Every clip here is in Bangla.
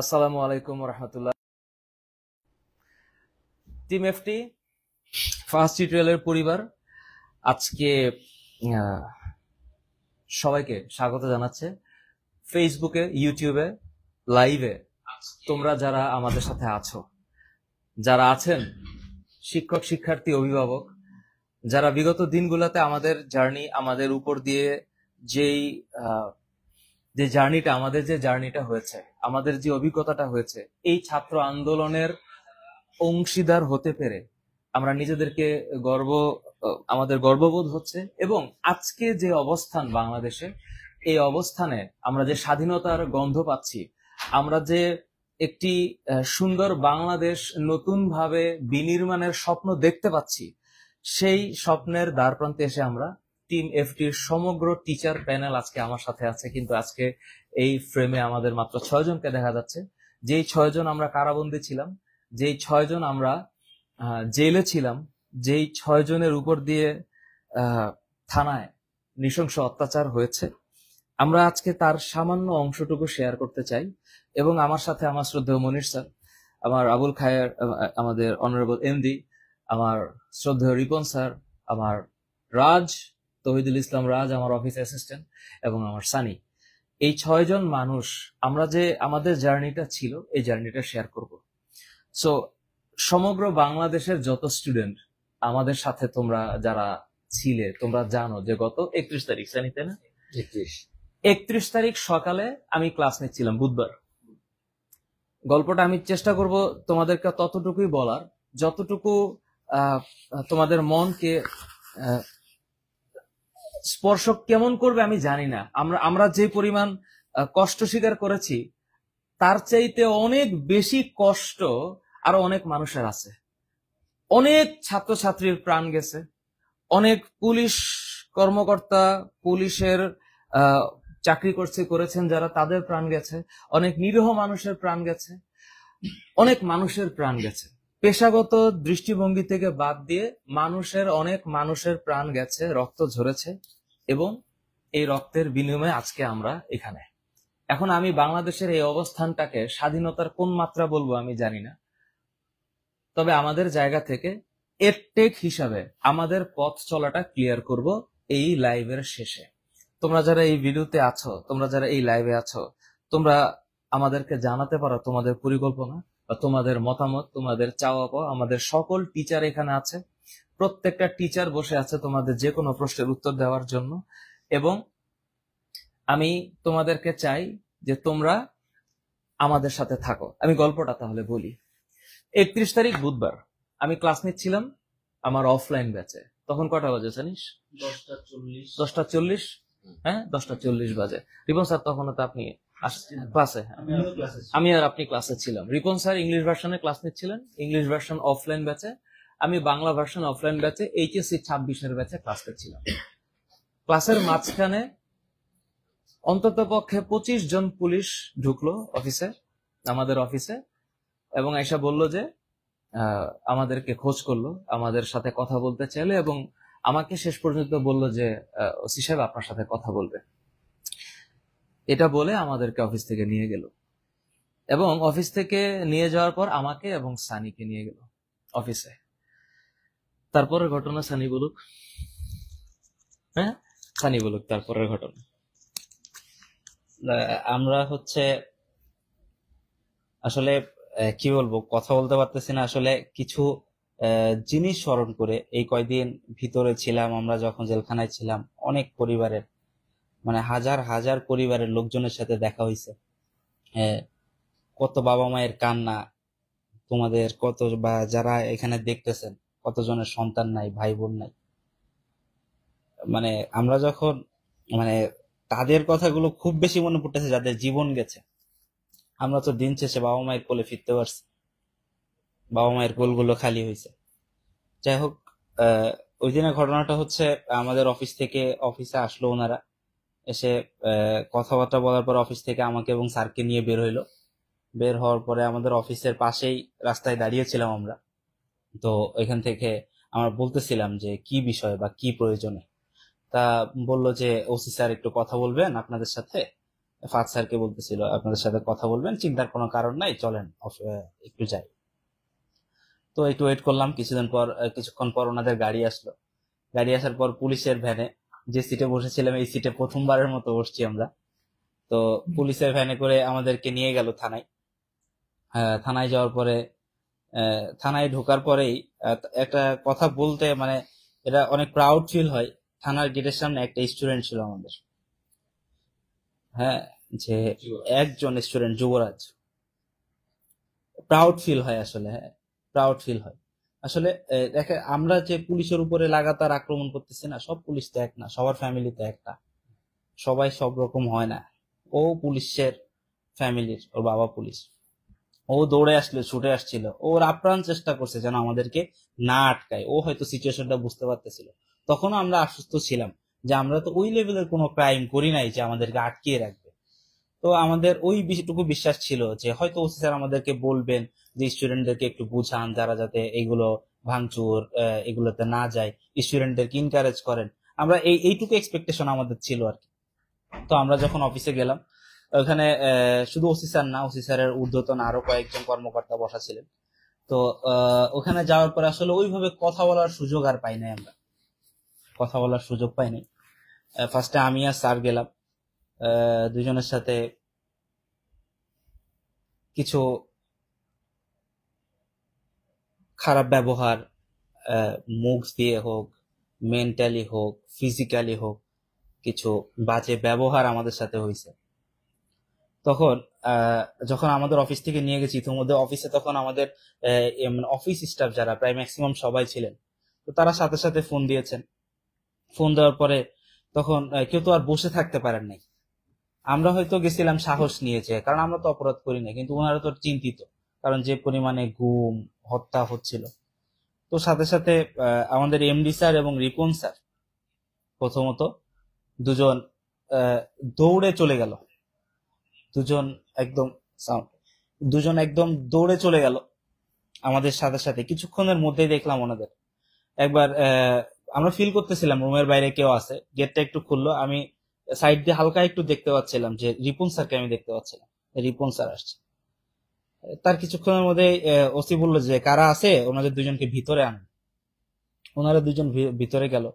আসসালামু আলাইকুম রহমতুল্লাহ টিম এফটি ফার্স্ট টিউটোরিয়ালের পরিবার আজকে সবাইকে স্বাগত জানাচ্ছে ফেসবুকে ইউটিউবে লাইভে তোমরা যারা আমাদের সাথে আছো যারা আছেন শিক্ষক শিক্ষার্থী অভিভাবক যারা বিগত দিনগুলোতে আমাদের জার্নি আমাদের উপর দিয়ে যেই যে জার্নিটা আমাদের যে জার্নিটা হয়েছে আমাদের যে অভিজ্ঞতাটা হয়েছে এই ছাত্র আন্দোলনের অংশীদার হতে পেরে আমরা নিজেদেরকে গর্ব আমাদের গর্ববোধ হচ্ছে এবং আজকে যে অবস্থান বাংলাদেশে এই অবস্থানে আমরা যে স্বাধীনতার গন্ধ পাচ্ছি আমরা যে একটি সুন্দর বাংলাদেশ নতুনভাবে বিনির্মাণের স্বপ্ন দেখতে পাচ্ছি সেই স্বপ্নের দ্বারপ্রান্তে এসে আমরা টিম এফটির সমগ্র টিচার প্যানেল আজকে আমার সাথে আছে কিন্তু আজকে এই ফ্রেমে আমাদের মাত্র ছয়জনকে দেখা যাচ্ছে যেই ছয়জন আমরা কারাবন্দী ছিলাম যেই ছয়জন আমরা জেলে ছিলাম যেই ছয়জনের উপর দিয়ে থানায় নৃশংস অত্যাচার হয়েছে আমরা আজকে তার সামান্য অংশটুকু শেয়ার করতে চাই এবং আমার সাথে আমার শ্রদ্ধেয় মনির স্যার আমার আবুল খায়ের আমাদের অনারেবল এমডি আমার শ্রদ্ধেয় রিপন স্যার আমার রাজ তহিদুল ইসলাম রাজ আমার অফিস অ্যাসিস্ট্যান্ট এবং আমার সানি এই ছয়জন মানুষ আমরা যে আমাদের জার্নিটা ছিল এই জার্নিটা শেয়ার করব সো সমগ্র বাংলাদেশের যত স্টুডেন্ট আমাদের সাথে তোমরা যারা ছিলে তোমরা জানো যে গত একত্রিশ তারিখ জানি তাই না একত্রিশ তারিখ সকালে আমি ক্লাস নিচ্ছিলাম বুধবার গল্পটা আমি চেষ্টা করব তোমাদেরকে ততটুকুই বলার যতটুকু তোমাদের মনকে স্পর্শ কেমন করবে আমি জানি না আমরা আমরা যে পরিমাণ কষ্ট স্বীকার করেছি তার চাইতে অনেক বেশি কষ্ট আরো অনেক মানুষের আছে অনেক ছাত্রছাত্রীর প্রাণ গেছে অনেক পুলিশ কর্মকর্তা পুলিশের চাকরি করছে করেছেন যারা তাদের প্রাণ গেছে অনেক নিরীহ মানুষের প্রাণ গেছে অনেক মানুষের প্রাণ গেছে পেশাগত দৃষ্টিভঙ্গি থেকে বাদ দিয়ে মানুষের অনেক মানুষের প্রাণ গেছে রক্ত ঝরেছে এবং এই রক্তের বিনিময়ে আজকে আমরা এখানে এখন আমি বাংলাদেশের এই অবস্থানটাকে স্বাধীনতার কোন মাত্রা বলবো আমি জানি না তবে আমাদের জায়গা থেকে এরটেক হিসাবে আমাদের পথ চলাটা ক্লিয়ার করব এই লাইভের শেষে তোমরা যারা এই ভিডিওতে আছো তোমরা যারা এই লাইভে আছো তোমরা আমাদেরকে জানাতে পারো তোমাদের পরিকল্পনা বা তোমাদের মতামত তোমাদের চাওয়া পাওয়া আমাদের সকল টিচার এখানে আছে প্রত্যেকটা টিচার বসে আছে তোমাদের যে কোনো প্রশ্নের উত্তর দেওয়ার জন্য এবং আমি তোমাদেরকে চাই যে তোমরা আমাদের সাথে থাকো আমি গল্পটা তাহলে বলি একত্রিশ তারিখ বুধবার আমি ক্লাস নিচ্ছিলাম আমার অফলাইন ব্যাচে তখন কটা বাজে জানিস দশটা চল্লিশ হ্যাঁ দশটা চল্লিশ বাজে রিপন স্যার তখন তো আপনি হ্যাঁ। আমি আর আপনি ক্লাসে ছিলাম রিপন স্যার ইংলিশ ভার্সনে ক্লাস নিচ্ছিলেন ইংলিশ ভার্সন অফলাইন ব্যাচে আমি বাংলা ভার্সন অফলাইন ব্যাচে এইচএসসি ছাব্বিশের ব্যাচে ক্লাস ক্লাসের মাঝখানে অন্তত পক্ষে পঁচিশ জন পুলিশ ঢুকলো অফিসে আমাদের অফিসে এবং এসা বলল যে আমাদেরকে খোঁজ করলো আমাদের সাথে কথা বলতে চাইলে এবং আমাকে শেষ পর্যন্ত বলল যে ওসি সাহেব আপনার সাথে কথা বলবে এটা বলে আমাদেরকে অফিস থেকে নিয়ে গেল এবং অফিস থেকে নিয়ে যাওয়ার পর আমাকে এবং সানিকে নিয়ে গেল অফিসে তারপরের ঘটনা সানি বলুক হ্যাঁ সানি বলুক তারপরের ঘটনা আমরা হচ্ছে আসলে কি বলবো কথা বলতে পারতেছি না আসলে কিছু জিনিস স্মরণ করে এই কয়দিন ভিতরে ছিলাম আমরা যখন জেলখানায় ছিলাম অনেক পরিবারের মানে হাজার হাজার পরিবারের লোকজনের সাথে দেখা হয়েছে কত বাবা মায়ের কান্না তোমাদের কত বা যারা এখানে দেখতেছেন কতজনের সন্তান নাই ভাই বোন নাই মানে আমরা যখন মানে তাদের কথাগুলো খুব বেশি মনে পড়তেছে যাদের জীবন গেছে আমরা তো দিন শেষে বাবা মায়ের কোলে ফিরতে পারছি বাবা মায়ের কোলগুলো খালি হয়েছে যাই হোক ওই দিনের ঘটনাটা হচ্ছে আমাদের অফিস থেকে অফিসে আসলো ওনারা এসে কথাবার্তা বলার পর অফিস থেকে আমাকে এবং স্যারকে নিয়ে বের হইলো বের হওয়ার পরে আমাদের অফিসের পাশেই রাস্তায় দাঁড়িয়েছিলাম আমরা তো এখান থেকে আমরা বলতেছিলাম যে কি বিষয় বা কি প্রয়োজনে তা বলল যে ওসি স্যার একটু কথা বলবেন আপনাদের সাথে ফাদ স্যারকে বলতেছিল আপনাদের সাথে কথা বলবেন চিন্তার কোনো কারণ নাই চলেন একটু যাই তো একটু ওয়েট করলাম কিছুদিন পর কিছুক্ষণ পর ওনাদের গাড়ি আসলো গাড়ি আসার পর পুলিশের ভ্যানে যে সিটে বসেছিলাম এই সিটে প্রথমবারের মতো বসছি আমরা তো পুলিশের ভ্যানে করে আমাদেরকে নিয়ে গেল থানায় থানায় যাওয়ার পরে থানায় ঢোকার পরেই একটা কথা বলতে মানে এটা অনেক প্রাউড ফিল হয় থানার গেটের সামনে একটা স্টুডেন্ট ছিল আমাদের হ্যাঁ যে একজন স্টুডেন্ট যুবরাজ প্রাউড ফিল হয় আসলে হ্যাঁ প্রাউড ফিল হয় আসলে দেখে আমরা যে পুলিশের উপরে লাগাতার আক্রমণ করতেছি না সব পুলিশ তো এক না সবার ফ্যামিলি তো এক না সবাই সব রকম হয় না ও পুলিশের ফ্যামিলির ওর বাবা পুলিশ ও দৌড়ে আসলে ছুটে আসছিল ওর আপ্রাণ চেষ্টা করছে যেন আমাদেরকে না আটকায় ও হয়তো সিচুয়েশনটা বুঝতে পারতেছিল তখনও আমরা আশ্বস্ত ছিলাম যে আমরা তো ওই লেভেলের কোনো ক্রাইম করি নাই যে আমাদেরকে আটকিয়ে রাখবে তো আমাদের ওই বিষয়টুকু বিশ্বাস ছিল যে হয়তো ওসি স্যার আমাদেরকে বলবেন যে স্টুডেন্টদেরকে একটু বুঝান যারা যাতে এগুলো ভাঙচুর এগুলোতে না যায় স্টুডেন্টদেরকে ইনকারেজ করেন আমরা এই এইটুকু এক্সপেকটেশন আমাদের ছিল আর কি তো আমরা যখন অফিসে গেলাম ওখানে শুধু ওসি স্যার না ওসি স্যারের ঊর্ধ্বতন আরো কয়েকজন কর্মকর্তা বসা ছিলেন তো ওখানে যাওয়ার পর আসলে ওইভাবে কথা বলার সুযোগ আর পাই নাই আমরা কথা বলার সুযোগ পাইনি ফার্স্টে আমি আর স্যার গেলাম দুজনের সাথে কিছু খারাপ ব্যবহার মুখ দিয়ে হোক মেন্টালি হোক ফিজিক্যালি হোক কিছু বাজে ব্যবহার আমাদের সাথে হয়েছে তখন যখন আমাদের অফিস থেকে নিয়ে গেছি ইতিমধ্যে অফিসে তখন আমাদের অফিস স্টাফ যারা প্রায় ম্যাক্সিমাম সবাই ছিলেন তো তারা সাথে সাথে ফোন দিয়েছেন ফোন দেওয়ার পরে তখন কেউ তো আর বসে থাকতে পারেন নাই আমরা হয়তো গেছিলাম সাহস নিয়েছে কারণ আমরা তো অপরাধ করি না কিন্তু ওনারা তো চিন্তিত কারণ যে পরিমাণে গুম হত্যা হচ্ছিল তো সাথে সাথে আমাদের এমডি স্যার এবং রিপন স্যার প্রথমত দুজন দৌড়ে চলে গেল দুজন একদম সাউন্ড দুজন একদম দৌড়ে চলে গেল আমাদের সাথে সাথে কিছুক্ষণের মধ্যেই দেখলাম ওনাদের একবার আমরা ফিল করতেছিলাম রুমের বাইরে কেউ আছে গেটটা একটু খুললো আমি সাইড দিয়ে হালকা একটু দেখতে পাচ্ছিলাম যে রিপন স্যারকে আমি দেখতে পাচ্ছিলাম রিপন স্যার আসছে তার কিছুক্ষণের মধ্যে ওসি বললো যে কারা আছে ওনাদের দুজনকে ভিতরে আন ওনারা দুজন ভিতরে গেল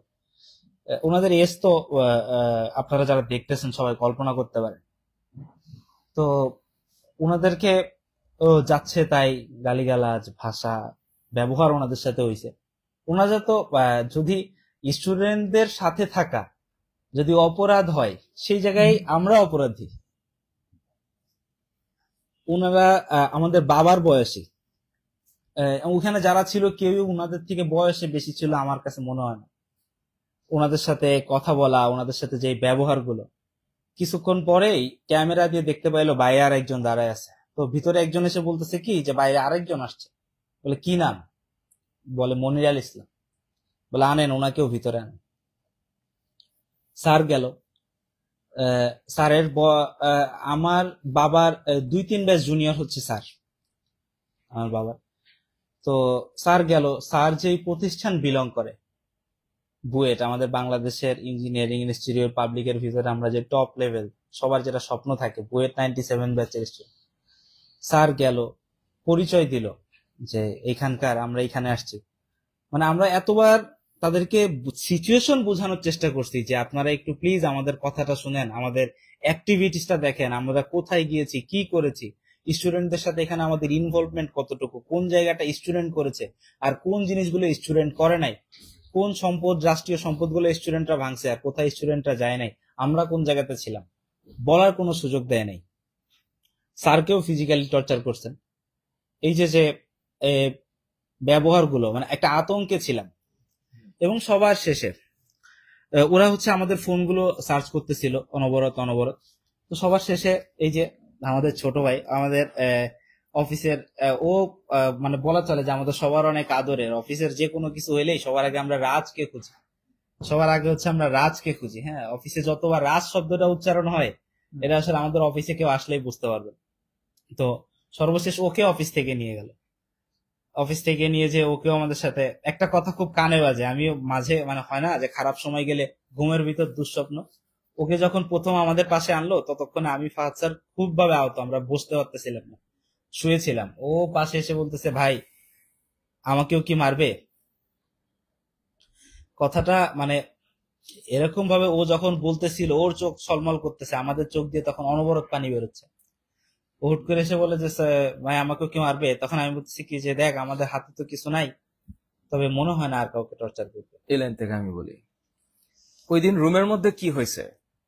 ওনাদের এস তো আপনারা যারা দেখতেছেন সবাই কল্পনা করতে পারেন তো ওনাদেরকে ও যাচ্ছে তাই গালিগালাজ ভাষা ব্যবহার ওনাদের সাথে হয়েছে ওনারা তো যদি স্টুডেন্টদের সাথে থাকা যদি অপরাধ হয় সেই জায়গায় আমরা অপরাধী ওনারা আমাদের বাবার বয়সী ওখানে যারা ছিল কেউ ওনাদের থেকে বয়সে বেশি ছিল আমার কাছে মনে হয় না ওনাদের সাথে কথা বলা ওনাদের সাথে যে ব্যবহারগুলো কিছুক্ষণ পরেই ক্যামেরা দিয়ে দেখতে পাইলো বাইরে আর একজন দাঁড়ায় আছে তো ভিতরে একজন এসে বলতেছে কি যে বাইরে আরেকজন আসছে বলে কি নাম বলে মনির আল ইসলাম বলে আনেন ওনাকেও ভিতরে আনেন স্যার গেল স্যারের আমার বাবার দুই তিন ব্যাচ জুনিয়র হচ্ছে স্যার আমার বাবার তো স্যার গেল স্যার যেই প্রতিষ্ঠান বিলং করে বুয়েট আমাদের বাংলাদেশের ইঞ্জিনিয়ারিং ইনস্টিটিউট পাবলিকের ভিতরে আমরা যে টপ লেভেল সবার যেটা স্বপ্ন থাকে বুয়েট নাইনটি সেভেন ব্যাচের স্যার গেল পরিচয় দিল যে এখানকার আমরা এখানে আসছি মানে আমরা এতবার তাদেরকে সিচুয়েশন বোঝানোর চেষ্টা করছি যে আপনারা একটু প্লিজ আমাদের কথাটা শুনেন আমাদের অ্যাক্টিভিটিসটা দেখেন আমরা কোথায় গিয়েছি কি করেছি স্টুডেন্টদের সাথে এখানে আমাদের ইনভলভমেন্ট কতটুকু কোন জায়গাটা স্টুডেন্ট করেছে আর কোন জিনিসগুলো স্টুডেন্ট করে নাই কোন সম্পদ রাষ্ট্রীয় সম্পদগুলো স্টুডেন্টরা ভাঙছে আর কোথায় স্টুডেন্টরা যায় নাই আমরা কোন জায়গাতে ছিলাম বলার কোনো সুযোগ দেয় নাই স্যারকেও ফিজিক্যালি টর্চার করছেন এই যে যে ব্যবহারগুলো মানে একটা আতঙ্কে ছিলাম এবং সবার শেষে ওরা হচ্ছে আমাদের ফোনগুলো সার্চ করতেছিল অনবরত অনবরত তো সবার শেষে এই যে আমাদের ছোট ভাই আমাদের অফিসের ও মানে বলা চলে যে আমাদের সবার অনেক আদরের অফিসের যে কোনো কিছু হইলেই সবার আগে আমরা রাজকে খুঁজি সবার আগে হচ্ছে আমরা রাজকে খুঁজি হ্যাঁ অফিসে যতবার রাজ শব্দটা উচ্চারণ হয় এটা আসলে আমাদের অফিসে কেউ আসলেই বুঝতে পারবে তো সর্বশেষ ওকে অফিস থেকে নিয়ে গেল অফিস থেকে নিয়ে যে ওকেও আমাদের সাথে একটা কথা খুব কানে বাজে আমিও মাঝে মানে হয় না যে খারাপ সময় গেলে ঘুমের ভিতর দুঃস্বপ্ন ওকে যখন প্রথম আমাদের পাশে আনলো ততক্ষণে আমি ফাহাদ স্যার খুব ভাবে আহত আমরা বসতে পারতেছিলাম না শুয়েছিলাম ও পাশে এসে বলতেছে ভাই আমাকেও কি মারবে কথাটা মানে এরকম ভাবে ও যখন বলতেছিল ওর চোখ ছলমল করতেছে আমাদের চোখ দিয়ে তখন অনবরত পানি বেরোচ্ছে হুট করে এসে বলে যে ভাই আমাকে কেউ মারবে তখন আমি বলছি কি যে দেখ আমাদের হাতে তো কিছু নাই তবে মনে হয় না আর কাউকে টর্চার করবে এই লাইন থেকে আমি বলি ওই দিন রুমের মধ্যে কি হয়েছে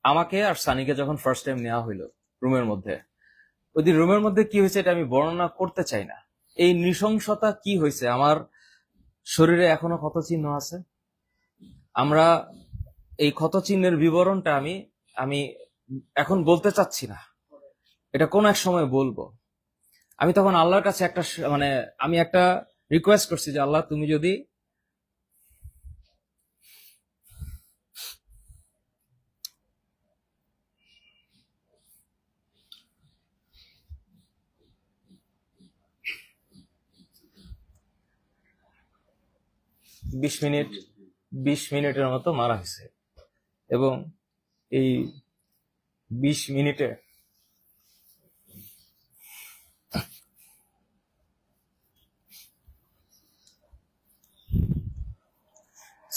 আমাকে আর সানিকে যখন ফার্স্ট টাইম নেওয়া হইলো রুমের মধ্যে ওই দিন রুমের মধ্যে কি হয়েছে এটা আমি বর্ণনা করতে চাই না এই নৃশংসতা কি হয়েছে আমার শরীরে এখনো ক্ষত চিহ্ন আছে আমরা এই ক্ষত চিহ্নের বিবরণটা আমি আমি এখন বলতে চাচ্ছি না এটা কোন এক সময় বলবো আমি তখন আল্লাহর কাছে একটা মানে আমি একটা রিকোয়েস্ট করছি যে আল্লাহ তুমি যদি বিশ মিনিট বিশ মিনিটের মতো মারা হয়েছে এবং এই বিশ মিনিটে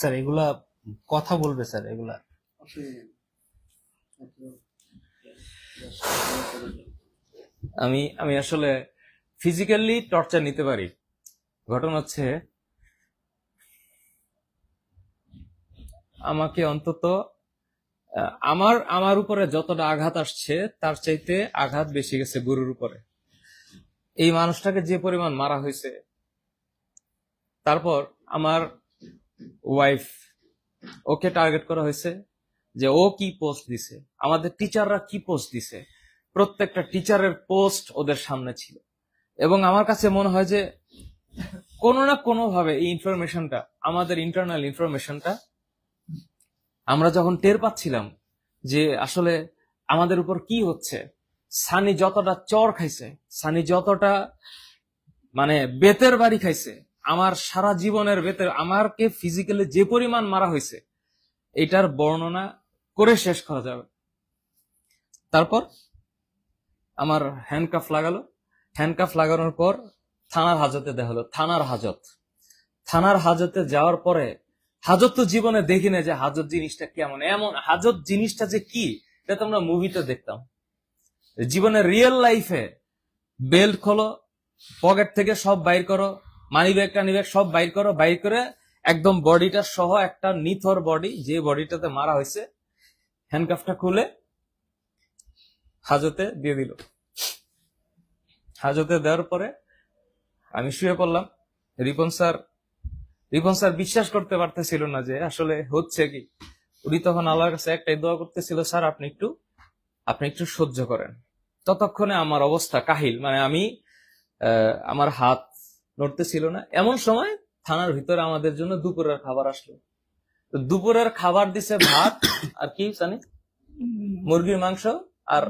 স্যার এগুলা কথা বলবে স্যার এগুলা আমি আমি আসলে ফিজিক্যালি টর্চার নিতে পারি ঘটনা হচ্ছে আমাকে অন্তত আমার আমার উপরে যতটা আঘাত আসছে তার চাইতে আঘাত বেশি গেছে গরুর উপরে এই মানুষটাকে যে পরিমাণ মারা হয়েছে তারপর আমার ওয়াইফ ওকে টার্গেট করা হয়েছে যে ও কি পোস্ট দিছে আমাদের টিচাররা কি পোস্ট দিছে প্রত্যেকটা টিচারের পোস্ট ওদের সামনে ছিল এবং আমার কাছে মনে হয় যে কোন না কোনো ভাবে এই ইনফরমেশনটা আমাদের ইন্টারনাল ইনফরমেশনটা আমরা যখন টের পাচ্ছিলাম যে আসলে আমাদের উপর কি হচ্ছে সানি যতটা চর খাইছে সানি যতটা মানে বেতের বাড়ি খাইছে আমার সারা জীবনের ভেতরে আমারকে ফিজিক্যালি যে পরিমাণ মারা হয়েছে এটার বর্ণনা করে শেষ করা যাবে তারপর আমার হ্যান্ডকাফ লাগালো হ্যান্ডকাফ লাগানোর পর থানার হাজতে দেখা হলো থানার হাজত থানার হাজতে যাওয়ার পরে হাজত তো জীবনে দেখি না যে হাজত জিনিসটা কেমন এমন হাজত জিনিসটা যে কি এটা তো আমরা মুভিতে দেখতাম জীবনে রিয়েল লাইফে বেল্ট খোলো পকেট থেকে সব বাইর করো মানি ব্যাগ টানি ব্যাগ সব বাইর করো বাইর করে একদম বডিটা সহ একটা নিথর বডি যে বডিটাতে মারা হয়েছে হ্যান্ডকাফটা খুলে হাজতে দিয়ে দিল হাজতে দেওয়ার পরে আমি শুয়ে পড়লাম রিপন স্যার রিপন স্যার বিশ্বাস করতে পারতেছিল না যে আসলে হচ্ছে কি উনি তখন আল্লাহর কাছে একটাই দোয়া করতেছিল স্যার আপনি একটু আপনি একটু সহ্য করেন ততক্ষণে আমার অবস্থা কাহিল মানে আমি আমার হাত নড়তে ছিল না এমন সময় থানার ভিতরে আমাদের জন্য দুপুরের খাবার আসলো দুপুরের খাবার দিছে ভাত আর কি জানি মুরগির মাংস আর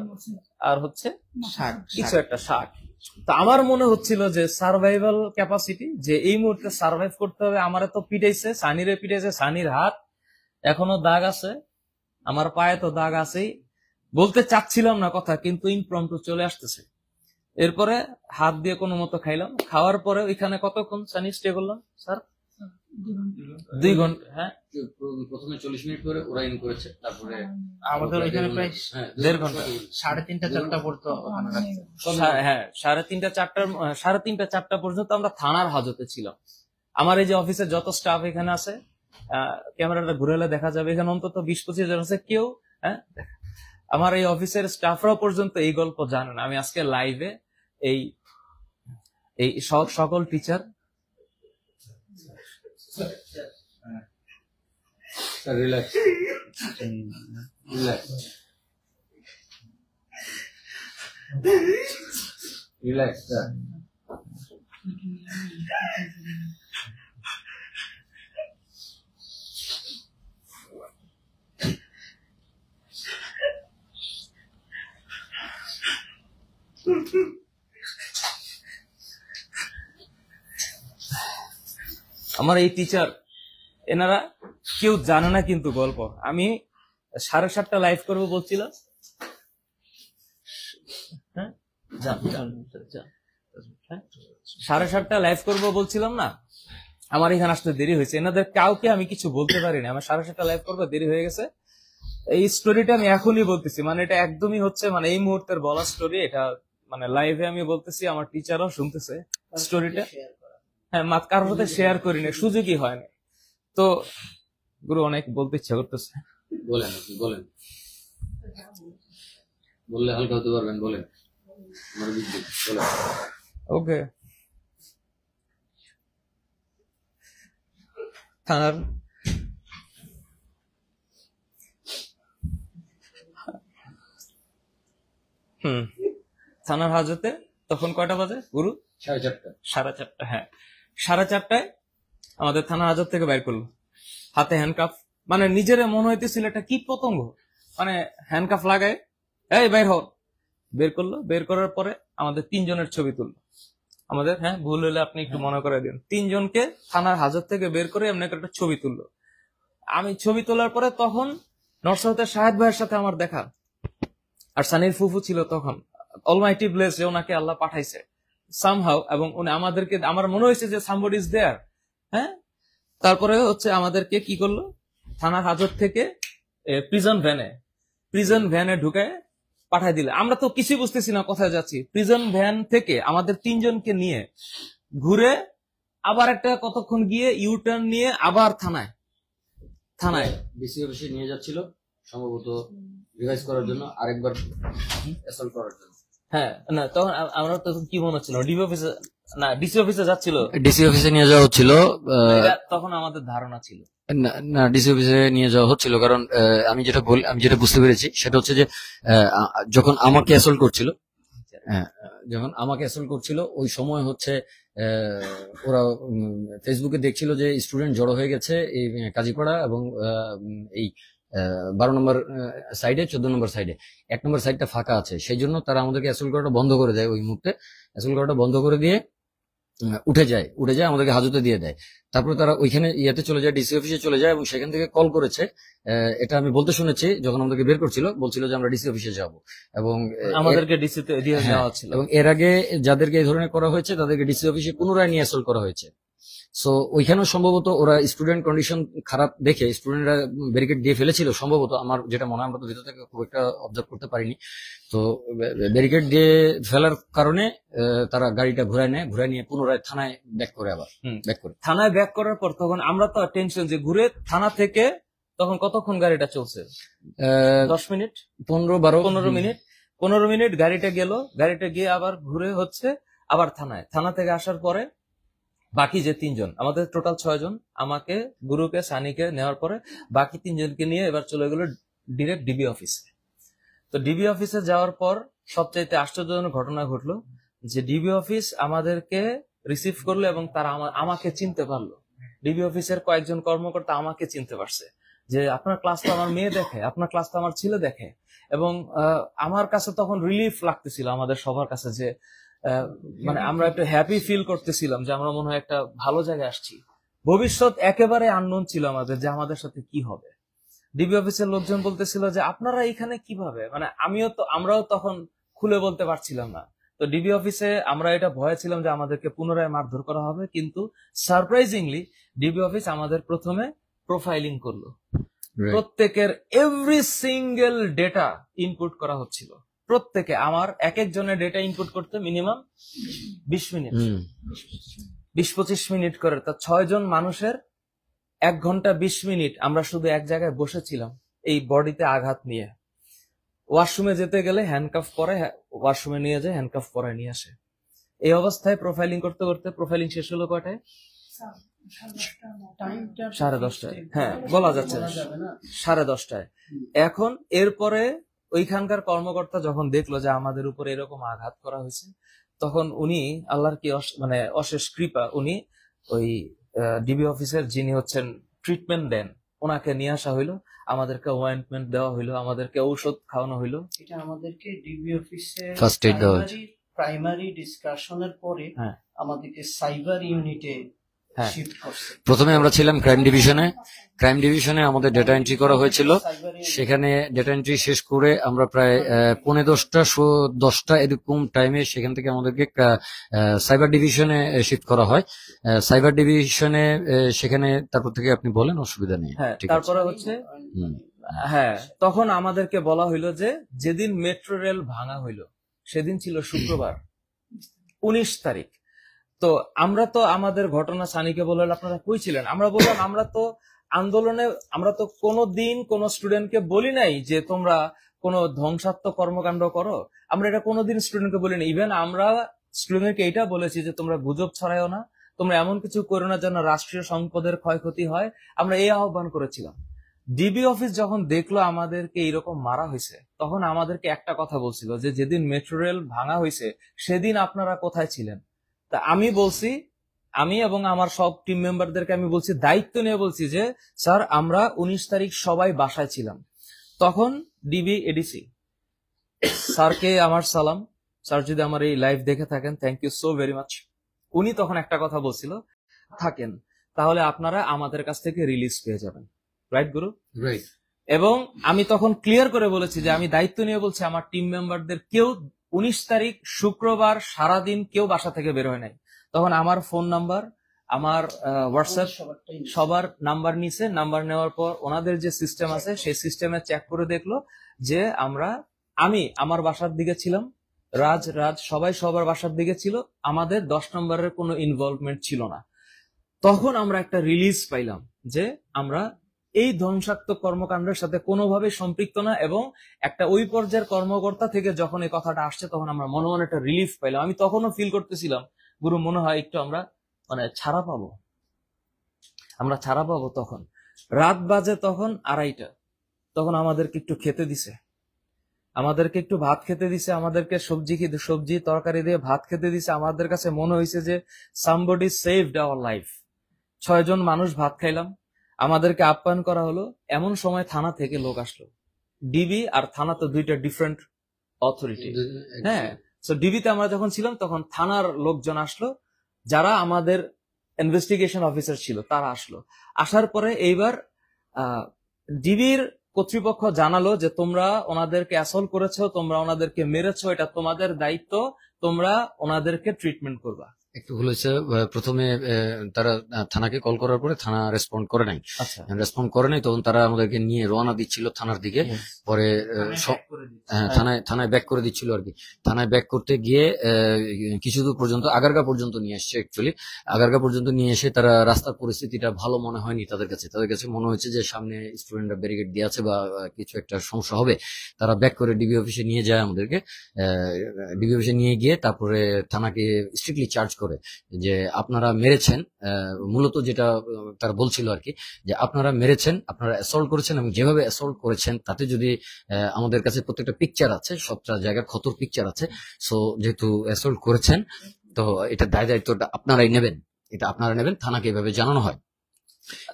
আর হচ্ছে শাক কিছু একটা শাক আমার মনে হচ্ছিল যে সার্ভাইভাল ক্যাপাসিটি যে এই মুহূর্তে সার্ভাইভ করতে হবে আমার তো পিটাইছে সানিরে পিটাইছে সানির হাত এখনো দাগ আছে আমার পায়ে তো দাগ আছেই বলতে চাচ্ছিলাম না কথা কিন্তু ইনপ্রম্পটু চলে আসতেছে এরপরে হাত দিয়ে কোনো মতো খাইলাম খাওয়ার পরে ওইখানে কতক্ষণ সানি স্টে করলাম স্যার দুই ঘন্টা হ্যাঁ প্রথমে চল্লিশ মিনিট করে ওরা ইন করেছে তারপরে আমাদের ওইখানে প্রায় হ্যাঁ, দেড় ঘন্টা সাড়ে তিনটা চারটা পর্যন্ত হ্যাঁ।, হ্যাঁ সাড়ে তিনটা চারটার সাড়ে তিনটা চারটা পর্যন্ত আমরা থানার হাজতে ছিলাম আমার এই যে অফিসে যত স্টাফ এখানে আছে ক্যামেরাটা ঘুরে দেখা যাবে এখানে অন্তত বিশ পঁচিশ জন আছে কেউ হ্যাঁ আমার এই অফিসের স্টাফরাও পর্যন্ত এই গল্প জানেন আমি আজকে লাইভে এই এই সকল টিচার রিল্যাক্স রিল্যাক্স আমার এই টিচার এনারা কেউ জানে না কিন্তু গল্প আমি সাড়ে সাতটা লাইভ করবো বলছিল হ্যাঁ? হ্যাঁ? সাড়ে সাতটা লাইভ করবো বলছিলাম না আমার এখানে আসতে দেরি হয়েছে এনাদের কাউকে আমি কিছু বলতে পারিনি আমার সাড়ে সাতটা লাইভ করবো দেরি হয়ে গেছে এই স্টোরিটা আমি এখনই বলতেছি মানে এটা একদমই হচ্ছে মানে এই মুহূর্তের বলা স্টোরি এটা মানে লাইভে আমি বলতেছি আমার টিচারও শুনতেছে স্টোরিটা হ্যাঁ মা কারোর সাথে শেয়ার করি না সুযোগই হয় না তো গুরু অনেক বলতে ইচ্ছা করতেছে বলেন আপনি বলেন বললে হালকা হতে পারবেন বলেন ওকে থানার হুম থানার হাজতে তখন কয়টা বাজে গুরু সাড়ে চারটা সাড়ে চারটা হ্যাঁ সাড়ে চারটায় আমাদের থানার হাজত থেকে বের করলো হাতে হ্যান্ডকাফ মানে নিজেরা মনে হইতেছিল এটা কি পতঙ্গ মানে হ্যান্ডকাফ লাগায় এই বের হও বের করলো বের করার পরে আমাদের তিনজনের ছবি তুললো আমাদের হ্যাঁ ভুল হলে আপনি একটু হ্যাঁ। মনে করে দিন তিনজনকে থানার হাজত থেকে বের করে এমনি একটা ছবি তুললো আমি ছবি তোলার পরে তখন নরসাহতের সাহেব ভাইয়ের সাথে আমার দেখা আর সানির ফুফু ছিল তখন অলমাইটি ব্লেস যে ওনাকে আল্লাহ পাঠাইছে সামহাউ এবং উনি আমাদেরকে আমার মনে হয়েছে যে সামবড ইজ দেয়ার হ্যাঁ তারপরে হচ্ছে আমাদেরকে কি করলো থানা হাজত থেকে প্রিজন ভ্যানে প্রিজন ভ্যানে ঢুকে পাঠাই দিলে আমরা তো কিছু বুঝতেছি না কোথায় যাচ্ছি প্রিজন ভ্যান থেকে আমাদের তিনজনকে নিয়ে ঘুরে আবার একটা কতক্ষণ গিয়ে ইউটার্ন নিয়ে আবার থানায় থানায় বেশি বেশি নিয়ে যাচ্ছিল সম্ভবত রিভাইজ করার জন্য আরেকবার করার জন্য হ্যাঁ না তখন আমার তখন কি মনে হচ্ছিল ডিবি অফিসে না ডিসি অফিসে যাচ্ছিল ডিসি অফিসে নিয়ে যাওয়া হচ্ছিল তখন আমাদের ধারণা ছিল না ডিসি অফিসে নিয়ে যাওয়া হচ্ছিল কারণ আমি যেটা বল আমি যেটা বুঝতে পেরেছি সেটা হচ্ছে যে যখন আমাকে অ্যাসল্ট করছিল হ্যাঁ, যখন আমাকে অ্যাসল্ট করছিল ওই সময় হচ্ছে ওরা ফেসবুকে দেখছিল যে স্টুডেন্ট জড়ো হয়ে গেছে এই কাজীপাড়া এবং এই বারো নম্বর সাইডে চোদ্দ নম্বর সাইডে এক নম্বর সাইডটা ফাঁকা আছে সেই জন্য তারা আমাদেরকে অ্যাসল করাটা বন্ধ করে দেয় ওই মুহূর্তে অ্যাসল করাটা বন্ধ করে দিয়ে উঠে যায় উঠে যায় আমাদেরকে হাজতে দিয়ে দেয় তারপরে তারা ওইখানে ইয়াতে চলে যায় ডিসি অফিসে চলে যায় এবং সেখান থেকে কল করেছে এটা আমি বলতে শুনেছি যখন আমাদেরকে বের করছিল বলছিল যে আমরা ডিসি অফিসে যাব এবং আমাদেরকে ডিসিতে দিয়ে হ্যাঁ, যাওয়া হচ্ছিল এবং এর আগে যাদেরকে এই ধরনের করা হয়েছে তাদেরকে ডিসি অফিসে পুনরায় নিয়ে আসল করা হয়েছে সো ওইখানেও সম্ভবত ওরা স্টুডেন্ট কন্ডিশন খারাপ দেখে স্টুডেন্টরা ব্যারিকেড দিয়ে ফেলেছিল সম্ভবত আমার যেটা মনে হয় আমরা তো ভিতর থেকে খুব একটা অবজার্ভ করতে পারিনি তো ব্যারিকেড দিয়ে ফেলার কারণে তারা গাড়িটা ঘুরায় নেয় ঘুরায় নিয়ে পুনরায় থানায় ব্যাক করে আবার ব্যাক করে থানায় ব্যাক করার পর তখন আমরা তো টেনশন যে ঘুরে থানা থেকে তখন কতক্ষণ গাড়িটা চলছে দশ মিনিট পনেরো বারো পনেরো মিনিট পনেরো মিনিট গাড়িটা গেল গাড়িটা গিয়ে আবার ঘুরে হচ্ছে আবার থানায় থানা থেকে আসার পরে বাকি যে তিনজন আমাদের টোটাল ছয়জন আমাকে গুরুকে সানিকে নেওয়ার পরে বাকি তিনজনকে নিয়ে এবার চলে গেল ডিরেক্ট ডিবি অফিসে তো ডিবি অফিসে যাওয়ার পর সবচাইতে আশ্চর্যজনক ঘটনা ঘটলো যে ডিবি অফিস আমাদেরকে রিসিভ করলো এবং তারা আমাকে চিনতে পারলো ডিবি অফিসের কয়েকজন কর্মকর্তা আমাকে চিনতে পারছে যে আপনার ক্লাস তো আমার মেয়ে দেখে আপনার ক্লাস তো আমার ছেলে দেখে এবং আমার কাছে তখন রিলিফ লাগতেছিল আমাদের সবার কাছে যে মানে আমরা একটা হ্যাপি ফিল করতেছিলাম যে আমরা মনে হয় একটা ভালো জায়গায় আসছি ভবিষ্যৎ একেবারে আননোন ছিল আমাদের যে আমাদের সাথে কি হবে ডিবি অফিসের লোকজন বলতেছিল যে আপনারা এখানে কিভাবে মানে আমিও তো আমরাও তখন খুলে বলতে পারছিলাম না তো ডিবি অফিসে আমরা এটা ভয়ে ছিলাম যে আমাদেরকে পুনরায় মারধর করা হবে কিন্তু সারপ্রাইজিংলি ডিবি অফিস আমাদের প্রথমে প্রোফাইলিং করলো প্রত্যেকের এভরি সিঙ্গেল ডেটা ইনপুট করা হচ্ছিল প্রত্যেকে আমার এক একজনের ডেটা ইনপুট করতে মিনিমাম বিশ মিনিট বিশ পঁচিশ মিনিট করে তা ছয় জন মানুষের এক ঘন্টা বিশ মিনিট আমরা শুধু এক জায়গায় বসেছিলাম এই বডিতে আঘাত নিয়ে ওয়াশরুমে যেতে গেলে হ্যান্ডকাফ পরে ওয়াশরুমে হ্যাঁ, নিয়ে যায় হ্যান্ডকাফ পরে নিয়ে আসে এই অবস্থায় প্রোফাইলিং করতে করতে প্রোফাইলিং শেষ হলো কটায় সাড়ে দশটায় হ্যাঁ বলা যাচ্ছে সাড়ে দশটায় এখন এরপরে ওইখানকার কর্মকর্তা যখন দেখলো যে আমাদের উপরে এরকম আঘাত করা হয়েছে তখন উনি আল্লাহর কি মানে অশেষ কৃপা উনি ওই ডিবি অফিসের যিনি হচ্ছেন ট্রিটমেন্ট দেন ওনাকে নিয়ে আসা হইলো আমাদেরকে অয়েন্টমেন্ট দেওয়া হইলো আমাদেরকে ঔষধ খাওয়ানো হইলো এটা আমাদেরকে ডিবি অফিসে ফার্স্ট এড দেওয়া প্রাইমারি ডিসকাশনের পরে হ্যাঁ। আমাদেরকে সাইবার ইউনিটে হ্যাঁ প্রথমে আমরা ছিলাম ক্রাইম ডিভিশনে ক্রাইম ডিভিশনে আমাদের ডেটা এন্ট্রি করা হয়েছিল সেখানে ডেটা এন্ট্রি শেষ করে আমরা প্রায় পনেরো দশটা দশটা এরকম টাইমে সেখান থেকে আমাদেরকে সাইবার ডিভিশনে শিফট করা হয় সাইবার ডিভিশনে সেখানে তারপর থেকে আপনি বলেন অসুবিধা নেই হ্যাঁ, তারপরে হচ্ছে হ্যাঁ তখন আমাদেরকে বলা হইলো যে যেদিন মেট্রো রেল ভাঙা হইলো সেদিন ছিল শুক্রবার উনিশ তারিখ তো আমরা তো আমাদের ঘটনা সানিকে বললেন আপনারা কই ছিলেন আমরা বললাম আমরা তো আন্দোলনে আমরা তো কোনো দিন কোনো স্টুডেন্টকে বলি নাই যে তোমরা কোনো ধ্বংসাত্মক কর্মকাণ্ড করো আমরা এটা কোনোদিন স্টুডেন্টকে বলি না ইভেন আমরা স্টুডেন্টকে এটা বলেছি যে তোমরা গুজব ছড়ায়ও না তোমরা এমন কিছু করো না যেন রাষ্ট্রীয় সম্পদের ক্ষয়ক্ষতি হয় আমরা এই আহ্বান করেছিলাম ডিবি অফিস যখন দেখলো আমাদেরকে এইরকম মারা হয়েছে তখন আমাদেরকে একটা কথা বলছিল যে যেদিন মেট্রো রেল ভাঙা হয়েছে সেদিন আপনারা কোথায় ছিলেন তা আমি বলছি আমি এবং আমার সব টিম মেম্বারদেরকে আমি বলছি দায়িত্ব নিয়ে বলছি যে স্যার আমরা উনিশ তারিখ সবাই বাসায় ছিলাম তখন ডিবি এডিসি স্যারকে আমার সালাম স্যার যদি আমার এই লাইভ দেখে থাকেন thank you so very much উনি তখন একটা কথা বলছিল থাকেন তাহলে আপনারা আমাদের কাছ থেকে রিলিজ পেয়ে যাবেন রাইট গুরু এবং আমি তখন ক্লিয়ার করে বলেছি যে আমি দায়িত্ব নিয়ে বলছি আমার টিম মেম্বারদের কেউ উনিশ তারিখ শুক্রবার সারাদিন কেউ বাসা থেকে বের হয় নাই তখন আমার ফোন নাম্বার আমার হোয়াটসঅ্যাপ সবার নাম্বার নিছে নাম্বার নেওয়ার পর ওনাদের যে সিস্টেম আছে সেই সিস্টেমে চেক করে দেখলো যে আমরা আমি আমার বাসার দিকে ছিলাম রাজ রাজ সবাই সবার বাসার দিকে ছিল আমাদের দশ নম্বরের কোনো ইনভলভমেন্ট ছিল না তখন আমরা একটা রিলিজ পাইলাম যে আমরা এই ধ্বংসাত্মক কর্মকাণ্ডের সাথে কোনোভাবে সম্পৃক্ত না এবং একটা ওই পর্যায়ের কর্মকর্তা থেকে যখন এই কথাটা আসছে তখন আমরা মনে মনে একটা রিলিফ পাইলাম আমি তখনও ফিল করতেছিলাম গুরু মনে হয় একটু আমরা মানে ছাড়া পাবো আমরা ছাড়া পাবো তখন রাত বাজে তখন আড়াইটা তখন আমাদেরকে একটু খেতে দিছে আমাদেরকে একটু ভাত খেতে দিছে আমাদেরকে সবজি খেতে সবজি তরকারি দিয়ে ভাত খেতে দিছে আমাদের কাছে মনে হয়েছে যে সামবডি সেভড আওয়ার লাইফ ছয়জন মানুষ ভাত খাইলাম আমাদেরকে আপ্যায়ন করা হলো এমন সময় থানা থেকে লোক আসলো ডিবি আর থানা তো দুইটা ডিফারেন্ট অথরিটি হ্যাঁ তো ডিবিতে আমরা যখন ছিলাম তখন থানার লোকজন আসলো যারা আমাদের ইনভেস্টিগেশন অফিসার ছিল তারা আসলো আসার পরে এইবার ডিবির কর্তৃপক্ষ জানালো যে তোমরা ওনাদেরকে অ্যাসল করেছো তোমরা ওনাদেরকে মেরেছো এটা তোমাদের দায়িত্ব তোমরা ওনাদেরকে ট্রিটমেন্ট করবা একটু ভুল হয়েছে প্রথমে তারা থানাকে কল করার পরে থানা রেসপন্ড করে নাই রেসপন্ড আচ্ছা। করে নাই তখন তারা আমাদেরকে নিয়ে রওনা দিচ্ছিল থানার দিকে পরে হ্যাঁ, হ্যাঁ। থানায় থানায় ব্যাক করে দিচ্ছিল আর কি থানায় ব্যাক করতে গিয়ে কিছু দূর পর্যন্ত আগারগা পর্যন্ত নিয়ে আসছে অ্যাকচুয়ালি আগারগা পর্যন্ত নিয়ে এসে তারা রাস্তার পরিস্থিতিটা ভালো মনে হয়নি তাদের কাছে তাদের কাছে মনে হয়েছে যে সামনে স্টুডেন্টরা ব্যারিকেড দিয়ে আছে বা কিছু একটা সমস্যা হবে তারা ব্যাক করে ডিবি অফিসে নিয়ে যায় আমাদেরকে ডিবি অফিসে নিয়ে গিয়ে তারপরে থানাকে স্ট্রিক্টলি চার্জ করে যে আপনারা মেরেছেন মূলত যেটা তারা বলছিল আর কি যে আপনারা মেরেছেন আপনারা অ্যাসল্ট করেছেন এবং যেভাবে অ্যাসল্ট করেছেন তাতে যদি আমাদের কাছে প্রত্যেকটা পিকচার আছে সবটা জায়গার ক্ষতর পিকচার আছে সো যেহেতু অ্যাসল্ট করেছেন তো এটা দায় দায়িত্বটা আপনারাই নেবেন এটা আপনারা নেবেন থানাকে এভাবে জানানো হয়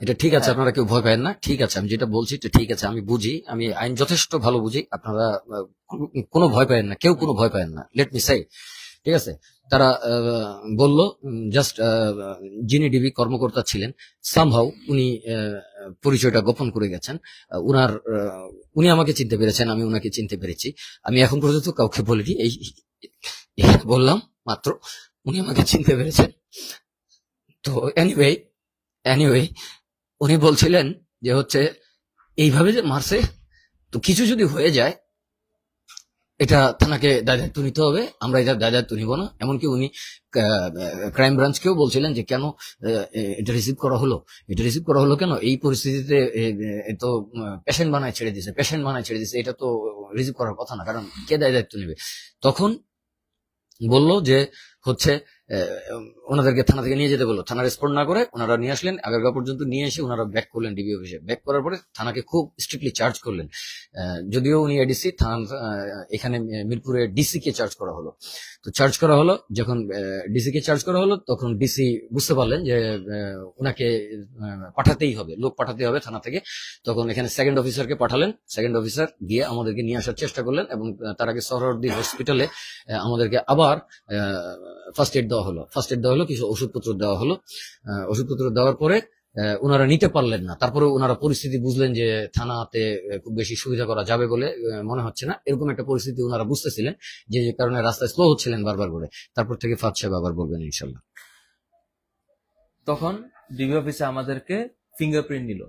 এটা ঠিক আছে হ্যাঁ। আপনারা কেউ ভয় পাবেন না ঠিক আছে আমি যেটা বলছি এটা ঠিক আছে আমি বুঝি আমি আইন যথেষ্ট ভালো বুঝি আপনারা কোনো ভয় পাবেন না কেউ কোনো ভয় পাবেন না লেট মি সাই ঠিক আছে তারা বলল জাস্ট যিনি ডিবি কর্মকর্তা ছিলেন সামহাউ উনি পরিচয়টা গোপন করে গেছেন উনার উনি আমাকে চিনতে পেরেছেন আমি উনাকে চিনতে পেরেছি আমি এখন পর্যন্ত কাউকে বলিনি এই বললাম মাত্র উনি আমাকে চিনতে পেরেছেন তো এনিওয়ে এনিওয়ে উনি বলছিলেন যে হচ্ছে এইভাবে যে মারছে তো কিছু যদি হয়ে যায় এটা থানাকে দায়দায়িত্ব নিতে হবে আমরা এটা দায়িত্ব নিব না এমনকি উনি ক্রাইম ব্রাঞ্চকেও বলছিলেন যে কেন এটা রিসিভ করা হলো এটা রিসিভ করা হলো কেন এই পরিস্থিতিতে তো পেশেন্ট বানায় ছেড়ে দিছে পেশেন্ট বানায় ছেড়ে দিছে এটা তো রিসিভ করার কথা না কারণ কে দায় দায়িত্ব নেবে তখন বলল যে হচ্ছে ওনাদেরকে থানা থেকে নিয়ে যেতে বললো থানা রেসপন্ড না করে ওনারা নিয়ে আসলেন আগারগাঁও পর্যন্ত নিয়ে এসে ওনারা ব্যাক করলেন ডিবি অফিসে ব্যাক করার পরে থানাকে খুব স্ট্রিক্টলি চার্জ করলেন যদিও উনি এডিসি থানা এখানে মিরপুরে ডিসি কে চার্জ করা হলো তো চার্জ করা হলো যখন ডিসি কে চার্জ করা হলো তখন ডিসি বুঝতে পারলেন যে ওনাকে পাঠাতেই হবে লোক পাঠাতে হবে থানা থেকে তখন এখানে সেকেন্ড অফিসারকে পাঠালেন সেকেন্ড অফিসার গিয়ে আমাদেরকে নিয়ে আসার চেষ্টা করলেন এবং তার আগে সহরদি হসপিটালে আমাদেরকে আবার ফার্স্ট এড দেওয়া হলো ফার্স্ট এড দেওয়া হলো কিছু ওষুধপত্র দেওয়া হলো ওষুধপত্র দেওয়ার পরে ওনারা নিতে পারলেন না তারপরে ওনারা পরিস্থিতি বুঝলেন যে থানাতে খুব বেশি সুবিধা করা যাবে বলে মনে হচ্ছে না এরকম একটা পরিস্থিতি ওনারা বুঝতেছিলেন যে কারণে রাস্তায় স্লো হচ্ছিলেন বারবার করে তারপর থেকে ফাঁদ সাহেব আবার বলবেন ইনশাল্লাহ তখন ডিবি অফিসে আমাদেরকে ফিঙ্গারপ্রিন্ট নিল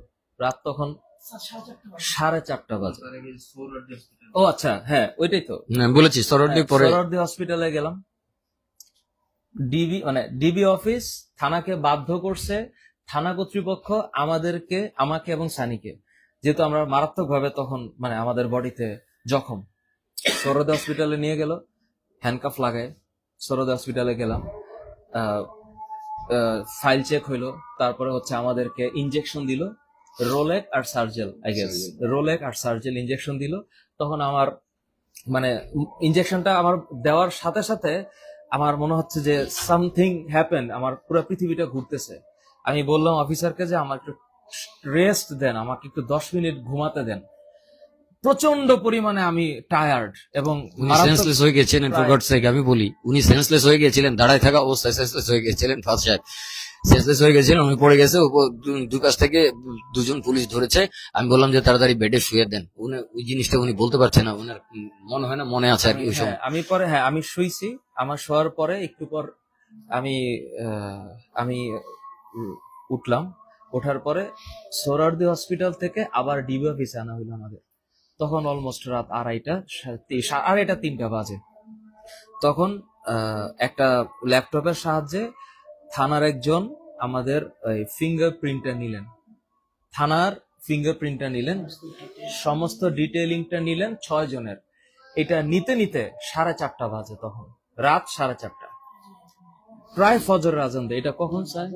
রাত তখন সাড়ে চারটা বাজে ও আচ্ছা হ্যাঁ ওইটাই তো হ্যাঁ, বলেছি সরোয়ার্দি হ্যাঁ, পরে হসপিটালে গেলাম ডিবি মানে ডিবি অফিস থানাকে বাধ্য করছে থানা কর্তৃপক্ষ আমাদেরকে আমাকে এবং সানিকে যেহেতু আমরা মারাত্মকভাবে তখন মানে আমাদের বডিতে জখম সরোদে হসপিটালে নিয়ে গেল হ্যান্ডকাফ লাগায় সরোদে হসপিটালে গেলাম ফাইল চেক হইলো তারপরে হচ্ছে আমাদেরকে ইনজেকশন দিল রোলেক আর সার্জেল আই গেস রোলেক আর সার্জেল ইনজেকশন দিল তখন আমার মানে ইনজেকশনটা আমার দেওয়ার সাথে সাথে আমার মনে হচ্ছে যে সামথিং হ্যাপেন আমার পুরো পৃথিবীটা ঘুরতেছে আমি বললাম অফিসারকে যে আমার একটু রেস্ট দেন আমাকে একটু দশ মিনিট ঘুমাতে দেন প্রচন্ড পরিমাণে আমি টায়ার্ড এবং সেন্সলেস হয়ে গেছিলেন আমি বলি উনি সেন্সলেস হয়ে গেছিলেন দাঁড়ায় থাকা অবস্থায় সেন্সলেস হয়ে গেছিলেন ফার্স্ট সাহেব শেষ হয়ে গেছিলেন উনি পড়ে গেছে দু কাছ থেকে দুজন পুলিশ ধরেছে আমি বললাম যে তাড়াতাড়ি বেডে শুয়ে দেন উনি ওই জিনিসটা উনি বলতে পারছে না উনার মনে হয় না মনে আছে আর কি হ্যাঁ, আমি পরে হ্যাঁ আমি শুইছি আমার শোয়ার পরে একটু পর আমি আমি উঠলাম ওঠার পরে সোরারদি হসপিটাল থেকে আবার ডিবি অফিসে আনা হইল আমাদের তখন অলমোস্ট রাত আড়াইটা আড়াইটা তিনটা বাজে তখন একটা ল্যাপটপের সাহায্যে থানার একজন আমাদের ফিঙ্গারপ্রিন্টটা নিলেন থানার ফিঙ্গারপ্রিন্টটা নিলেন সমস্ত ডিটেলিংটা নিলেন ছয় জনের এটা নিতে নিতে সাড়ে চারটা বাজে তখন রাত সাড়ে চারটা প্রায় ফজর আজান দেয় এটা কখন চায়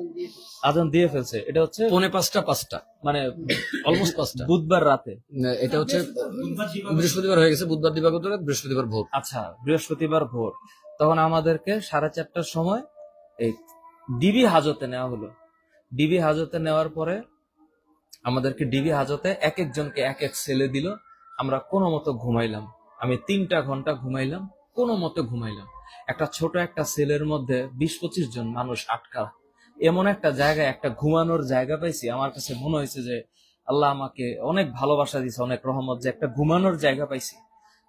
আজান দিয়ে ফেলছে এটা হচ্ছে পৌনে পাঁচটা পাঁচটা মানে অলমোস্ট পাঁচটা বুধবার রাতে এটা হচ্ছে বৃহস্পতিবার হয়ে গেছে বুধবার দিবাগত বৃহস্পতিবার ভোর আচ্ছা বৃহস্পতিবার ভোর তখন আমাদেরকে সাড়ে চারটার সময় এই ডিবি হাজতে নেওয়া হলো ডিবি হাজতে নেওয়ার পরে আমাদেরকে ডিবি হাজতে এক একজনকে এক এক সেলে দিল আমরা কোনো মতো ঘুমাইলাম আমি তিনটা ঘন্টা ঘুমাইলাম কোনো মতো ঘুমাইলাম একটা ছোট একটা সেলের মধ্যে বিশ পঁচিশ জন মানুষ আটকা এমন একটা জায়গায় একটা ঘুমানোর জায়গা পাইছি আমার কাছে মনে হয়েছে যে আল্লাহ আমাকে অনেক ভালোবাসা দিছে অনেক রহমত যে একটা ঘুমানোর জায়গা পাইছি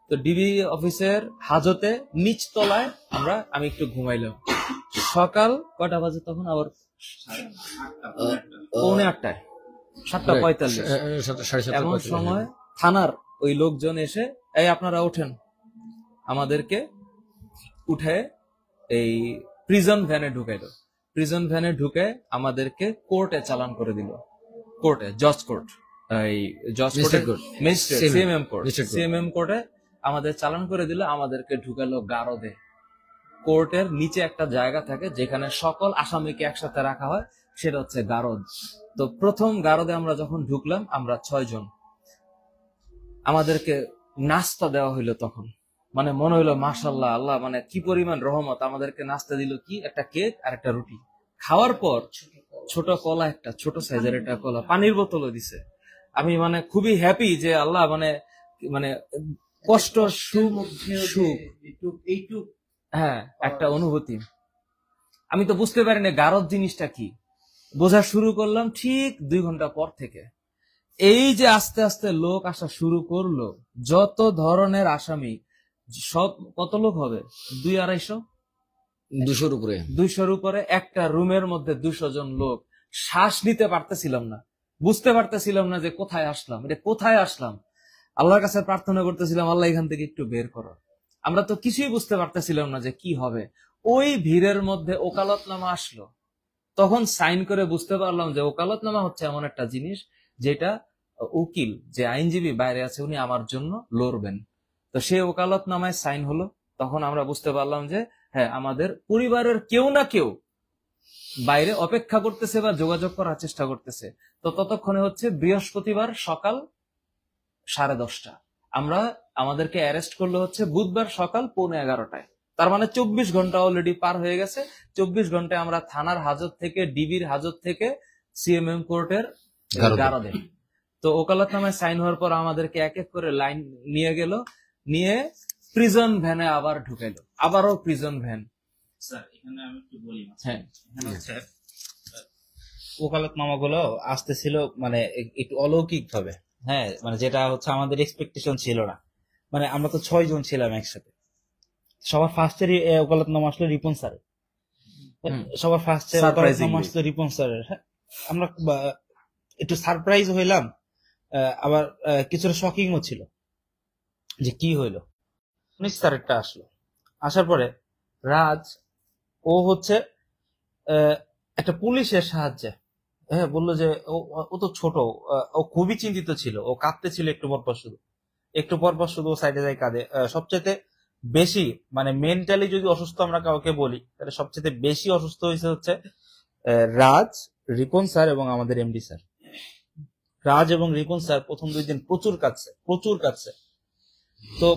তো ডিবি অফিসের হাজতে নিচতলায় আমরা আমি একটু ঘুমাইলাম সকাল কটা বাজে তখন আবার পৌনে আটটায় সাতটা পঁয়তাল্লিশ এমন সময় হ্যাঁ। থানার ওই লোকজন এসে এই আপনারা ওঠেন আমাদেরকে উঠে এই প্রিজন ভ্যানে ঢুকাইল প্রিজন ভ্যানে ঢুকে আমাদেরকে কোর্টে চালান করে দিল কোর্টে জজ কোর্ট এই জজ কোর্ট সিএমএম কোর্ট সিএমএম কোর্টে আমাদের চালান করে দিল আমাদেরকে ঢুকালো গারদে কোর্টের নিচে একটা জায়গা থাকে যেখানে সকল আসামিকে একসাথে রাখা হয় সেটা হচ্ছে গারদ তো প্রথম গারদে আমরা যখন ঢুকলাম আমরা ছয় জন আমাদেরকে নাস্তা দেওয়া হইলো তখন মানে মনে হইলো মাসাল্লাহ আল্লাহ মানে কি পরিমাণ রহমত আমাদেরকে নাস্তা দিল কি একটা কেক আর একটা রুটি খাওয়ার পর ছোট কলা একটা ছোট সাইজের একটা কলা পানির বোতলও দিছে আমি মানে খুবই হ্যাপি যে আল্লাহ মানে মানে কষ্ট সুখ সুখ এইটুক হ্যাঁ একটা অনুভূতি আমি তো বুঝতে পারি না গারদ জিনিসটা কি বোঝা শুরু করলাম ঠিক দুই ঘন্টা পর থেকে এই যে আস্তে আস্তে লোক আসা শুরু করলো যত ধরনের আসামি সব কত লোক হবে দুই আড়াইশো দুশোর উপরে দুইশোর উপরে একটা রুমের মধ্যে দুশো জন লোক শ্বাস নিতে পারতেছিলাম না বুঝতে পারতেছিলাম না যে কোথায় আসলাম এটা কোথায় আসলাম আল্লাহর কাছে প্রার্থনা করতেছিলাম আল্লাহ এখান থেকে একটু বের করো আমরা তো কিছুই বুঝতে পারতেছিলাম না যে কি হবে ওই ভিড়ের মধ্যে ওকালতনামা আসলো তখন সাইন করে বুঝতে পারলাম যে ওকালতনামা হচ্ছে এমন একটা জিনিস যেটা উকিল যে আইনজীবী বাইরে আছে উনি আমার জন্য লড়বেন তো সে ওকালতনামায় সাইন হলো তখন আমরা বুঝতে পারলাম যে হ্যাঁ আমাদের পরিবারের কেউ না কেউ বাইরে অপেক্ষা করতেছে বা যোগাযোগ করার চেষ্টা করতেছে তো ততক্ষণে হচ্ছে বৃহস্পতিবার সকাল সাড়ে দশটা আমরা আমাদেরকে অ্যারেস্ট করলো হচ্ছে বুধবার সকাল পৌনে এগারোটায় তার মানে চব্বিশ ঘন্টা অলরেডি পার হয়ে গেছে চব্বিশ ঘন্টায় আমরা থানার হাজত থেকে ডিবির হাজত থেকে সিএমএম কোর্টের গারদে তো ওকালতনামায় সাইন হওয়ার পর আমাদেরকে এক এক করে লাইন নিয়ে গেল নিয়ে প্রিজন ভ্যানে আবার ঢুকেলো আবারও প্রিজন ভ্যান আমি একটু বলি হ্যাঁ স্যার ওকালত আসতেছিল মানে একটু অলৌকিক ভাবে হ্যাঁ মানে যেটা হচ্ছে আমাদের এক্সপেকটেশন ছিল না মানে আমরা তো ছয় জন ছিলাম একসাথে সবার ওকালত নাম আসলো রিপন স্যারের সবার ফার্স্টে ওকালতনামা আসলো রিপন স্যারের আমরা একটু সারপ্রাইজ হইলাম আবার কিছুটা শকিংও ছিল যে কি হইলো উনিশ স্যারেরটা আসলো আসার পরে রাজ ও হচ্ছে একটা পুলিশের সাহায্যে হ্যাঁ বললো যে ও তো ছোট ও খুবই চিন্তিত ছিল ও কাঁদতে ছিল একটু পর শুধু একটু পর পর শুধু সাইডে যায় কাঁদে সবচেয়ে বেশি মানে মেন্টালি যদি অসুস্থ আমরা কাউকে বলি তাহলে সবচেয়ে বেশি অসুস্থ হয়েছে হচ্ছে রাজ রিপন স্যার এবং আমাদের এমডি স্যার রাজ এবং রিপন স্যার প্রথম দুই দিন প্রচুর কাছে প্রচুর কাছে তো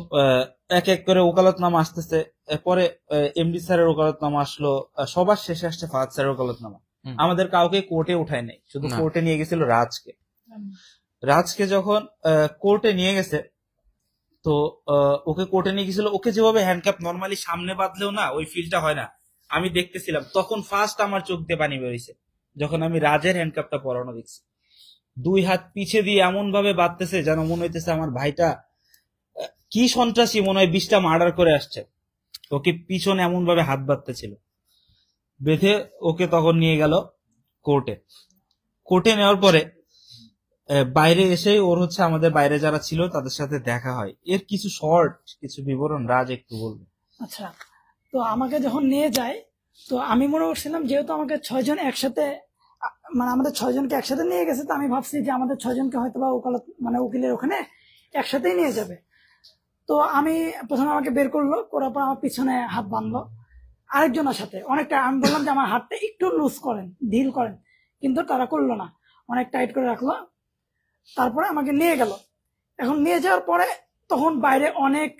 এক এক করে ওকালতনামা আসতেছে পরে এমডি স্যারের নামা আসলো সবার শেষে আসছে ফাহাদ স্যারের ওকালতনামা আমাদের কাউকে কোর্টে উঠায় নাই শুধু কোর্টে নিয়ে গেছিল রাজকে রাজকে যখন কোর্টে নিয়ে গেছে তো ওকে কোর্টে নিয়ে গেছিল ওকে যেভাবে হ্যান্ডক্যাপ নর্মালি সামনে বাঁধলেও না ওই ফিলটা হয় না আমি দেখতেছিলাম তখন ফার্স্ট আমার চোখ দিয়ে পানি বেরিয়েছে যখন আমি রাজের হ্যান্ডক্যাপটা পরানো দেখছি দুই হাত পিছে দিয়ে এমন ভাবে বাঁধতেছে যেন মনে হইতেছে আমার ভাইটা কি সন্ত্রাসী মনে হয় বিশটা মার্ডার করে আসছে ওকে পিছনে এমন ভাবে হাত বাঁধতেছিল বেঁধে ওকে তখন নিয়ে গেল কোর্টে কোর্টে নেওয়ার পরে বাইরে এসে ওর হচ্ছে আমাদের বাইরে যারা ছিল তাদের সাথে দেখা হয় এর কিছু শর্ট কিছু বিবরণ রাজ একটু বলবে আচ্ছা তো আমাকে যখন নিয়ে যায় তো আমি মনে করছিলাম যেহেতু আমাকে ছয়জন একসাথে মানে আমাদের ছয়জনকে একসাথে নিয়ে গেছে তো আমি ভাবছি যে আমাদের ছয়জনকে হয়তো বা ওকালত মানে উকিলের ওখানে একসাথেই নিয়ে যাবে তো আমি প্রথমে আমাকে বের করলো করার পর আমার পিছনে হাত বাঁধলো আরেকজনের সাথে অনেকটা আমি বললাম যে আমার হাতটা একটু লুজ করেন ঢিল করেন কিন্তু তারা করলো না অনেক টাইট করে রাখলো তারপরে আমাকে নিয়ে গেল এখন নিয়ে যাওয়ার পরে তখন বাইরে অনেক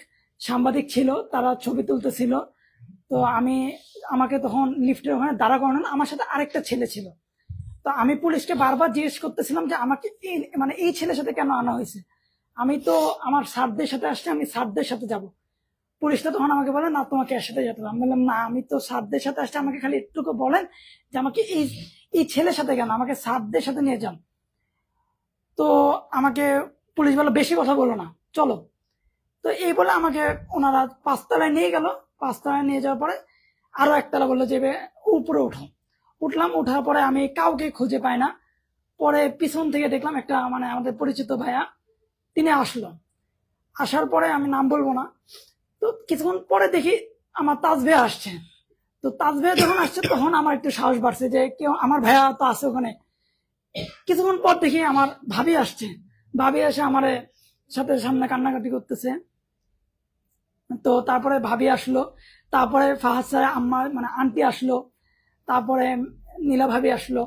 সাংবাদিক ছিল তারা ছবি তুলতেছিল তো আমি আমাকে তখন লিফটের ওখানে দাঁড়া করানো আমার সাথে আরেকটা ছেলে ছিল তো আমি পুলিশকে বারবার জিজ্ঞেস করতেছিলাম যে আমাকে মানে এই ছেলের সাথে কেন আনা হয়েছে আমি তো আমার সারদের সাথে আসছি আমি সারদের সাথে যাব পুলিশটা তখন আমাকে বলে না তোমাকে এর সাথে যেতে আমি বললাম না আমি তো সারদের সাথে আসছি আমাকে খালি একটুকু বলেন যে আমাকে এই এই ছেলের সাথে কেন আমাকে সারদের সাথে নিয়ে যান তো আমাকে পুলিশ বলো বেশি কথা বলো না চলো তো এই বলে আমাকে ওনারা পাঁচতলায় নিয়ে গেল পাঁচতলায় নিয়ে যাওয়ার পরে আরো একতলা বললো যে উপরে উঠো উঠলাম উঠার পরে আমি কাউকে খুঁজে পাই না পরে পিছন থেকে দেখলাম একটা মানে আমাদের পরিচিত ভাইয়া তিনি আসলো আসার পরে আমি নাম বলবো না তো কিছুক্ষণ পরে দেখি আমার তাজবে আসছে তো তাজবে যখন আসছে তখন আমার একটু সাহস বাড়ছে যে কেউ আমার ভাইয়া তো আছে ওখানে কিছুক্ষণ পর দেখি আমার ভাবি আসছে ভাবি এসে আমার সাথে সামনে কান্নাকাটি করতেছে তো তারপরে ভাবি আসলো তারপরে ফাহাদ সাহেব আম্মা মানে আন্টি আসলো তারপরে নীলা ভাবি আসলো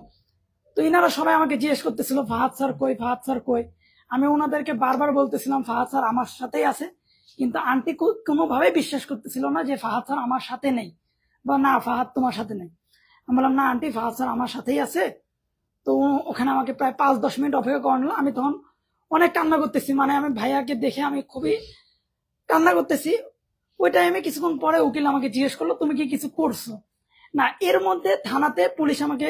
তো ইনারা সবাই আমাকে জিজ্ঞেস করতেছিল ফাহাদ স্যার কই ফাহাদ স্যার কই আমি ওনাদেরকে বারবার বলতেছিলাম ফাহাদ স্যার আমার সাথেই আছে কিন্তু আন্টি কোনোভাবে বিশ্বাস করতেছিল না যে ফাহাদ স্যার আমার সাথে নেই বা না ফাহাদ তোমার সাথে নেই আমি বললাম না আন্টি ফাহাদ স্যার আমার সাথেই আছে তো ওখানে আমাকে প্রায় পাঁচ দশ মিনিট অপেক্ষা করানো আমি তখন অনেক কান্না করতেছি মানে আমি ভাইয়াকে দেখে আমি খুবই কান্না করতেছি ওই টাইমে কিছুক্ষণ পরে উকিল আমাকে জিজ্ঞেস করলো তুমি কি কিছু করছো না এর মধ্যে থানাতে পুলিশ আমাকে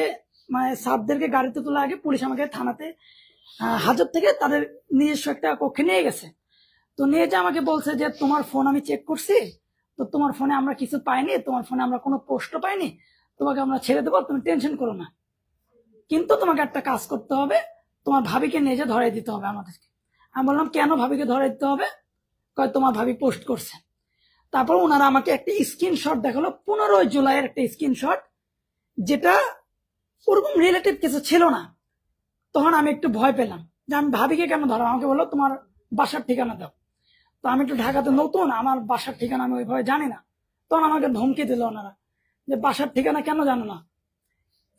মানে সাপদেরকে গাড়িতে তোলা আগে পুলিশ আমাকে থানাতে হাজত থেকে তাদের নিজস্ব একটা কক্ষে নিয়ে গেছে তো নিয়ে যে আমাকে বলছে যে তোমার ফোন আমি চেক করছি তো তোমার ফোনে আমরা কিছু পাইনি তোমার ফোনে আমরা কোনো পোস্টও পাইনি তোমাকে আমরা ছেড়ে দেবো তুমি টেনশন করো না কিন্তু তোমাকে একটা কাজ করতে হবে তোমার ভাবিকে নিজে ধরে দিতে হবে আমাদেরকে আমি বললাম কেন ভাবিকে ধরে দিতে হবে কয় তোমার ভাবি পোস্ট করছে তারপর ওনারা আমাকে একটা স্ক্রিনশট দেখালো পনেরোই জুলাইয়ের একটা স্ক্রিনশট যেটা ওরকম রিলেটেড কিছু ছিল না তখন আমি একটু ভয় পেলাম যে আমি ভাবিকে কেন ধরো আমাকে বললো তোমার বাসার ঠিকানা দাও তো আমি একটু ঢাকাতে নতুন আমার বাসার ঠিকানা আমি ওইভাবে জানি না তখন আমাকে ধমকি দিল ওনারা যে বাসার ঠিকানা কেন জানো না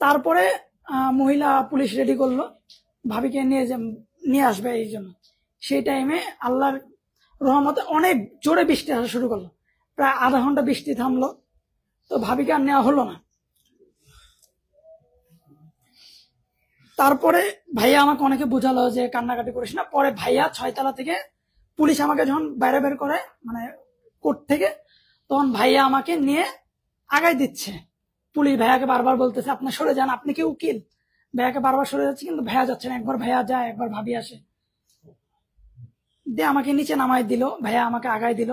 তারপরে মহিলা পুলিশ রেডি করলো ভাবিকে নিয়ে নিয়ে আসবে এই জন্য সেই টাইমে আল্লাহর রহমতে অনেক জোরে বৃষ্টি আসা শুরু করলো প্রায় আধা ঘন্টা বৃষ্টি থামলো তো ভাবিকে আর নেওয়া হলো না তারপরে ভাইয়া আমাকে অনেকে বোঝালো যে কান্নাকাটি করিস না পরে ভাইয়া ছয়তলা থেকে পুলিশ আমাকে যখন বাইরে বের করে মানে কোর্ট থেকে তখন ভাইয়া আমাকে নিয়ে আগায় দিচ্ছে পুলিশ ভাইয়াকে বারবার বলতেছে আপনার সরে যান আপনি কি উকিল ভাইয়াকে বারবার সরে যাচ্ছে কিন্তু ভাইয়া যাচ্ছে না একবার ভাইয়া যায় একবার ভাবি আসে দিয়ে আমাকে নিচে নামাই দিল ভাইয়া আমাকে আগায় দিল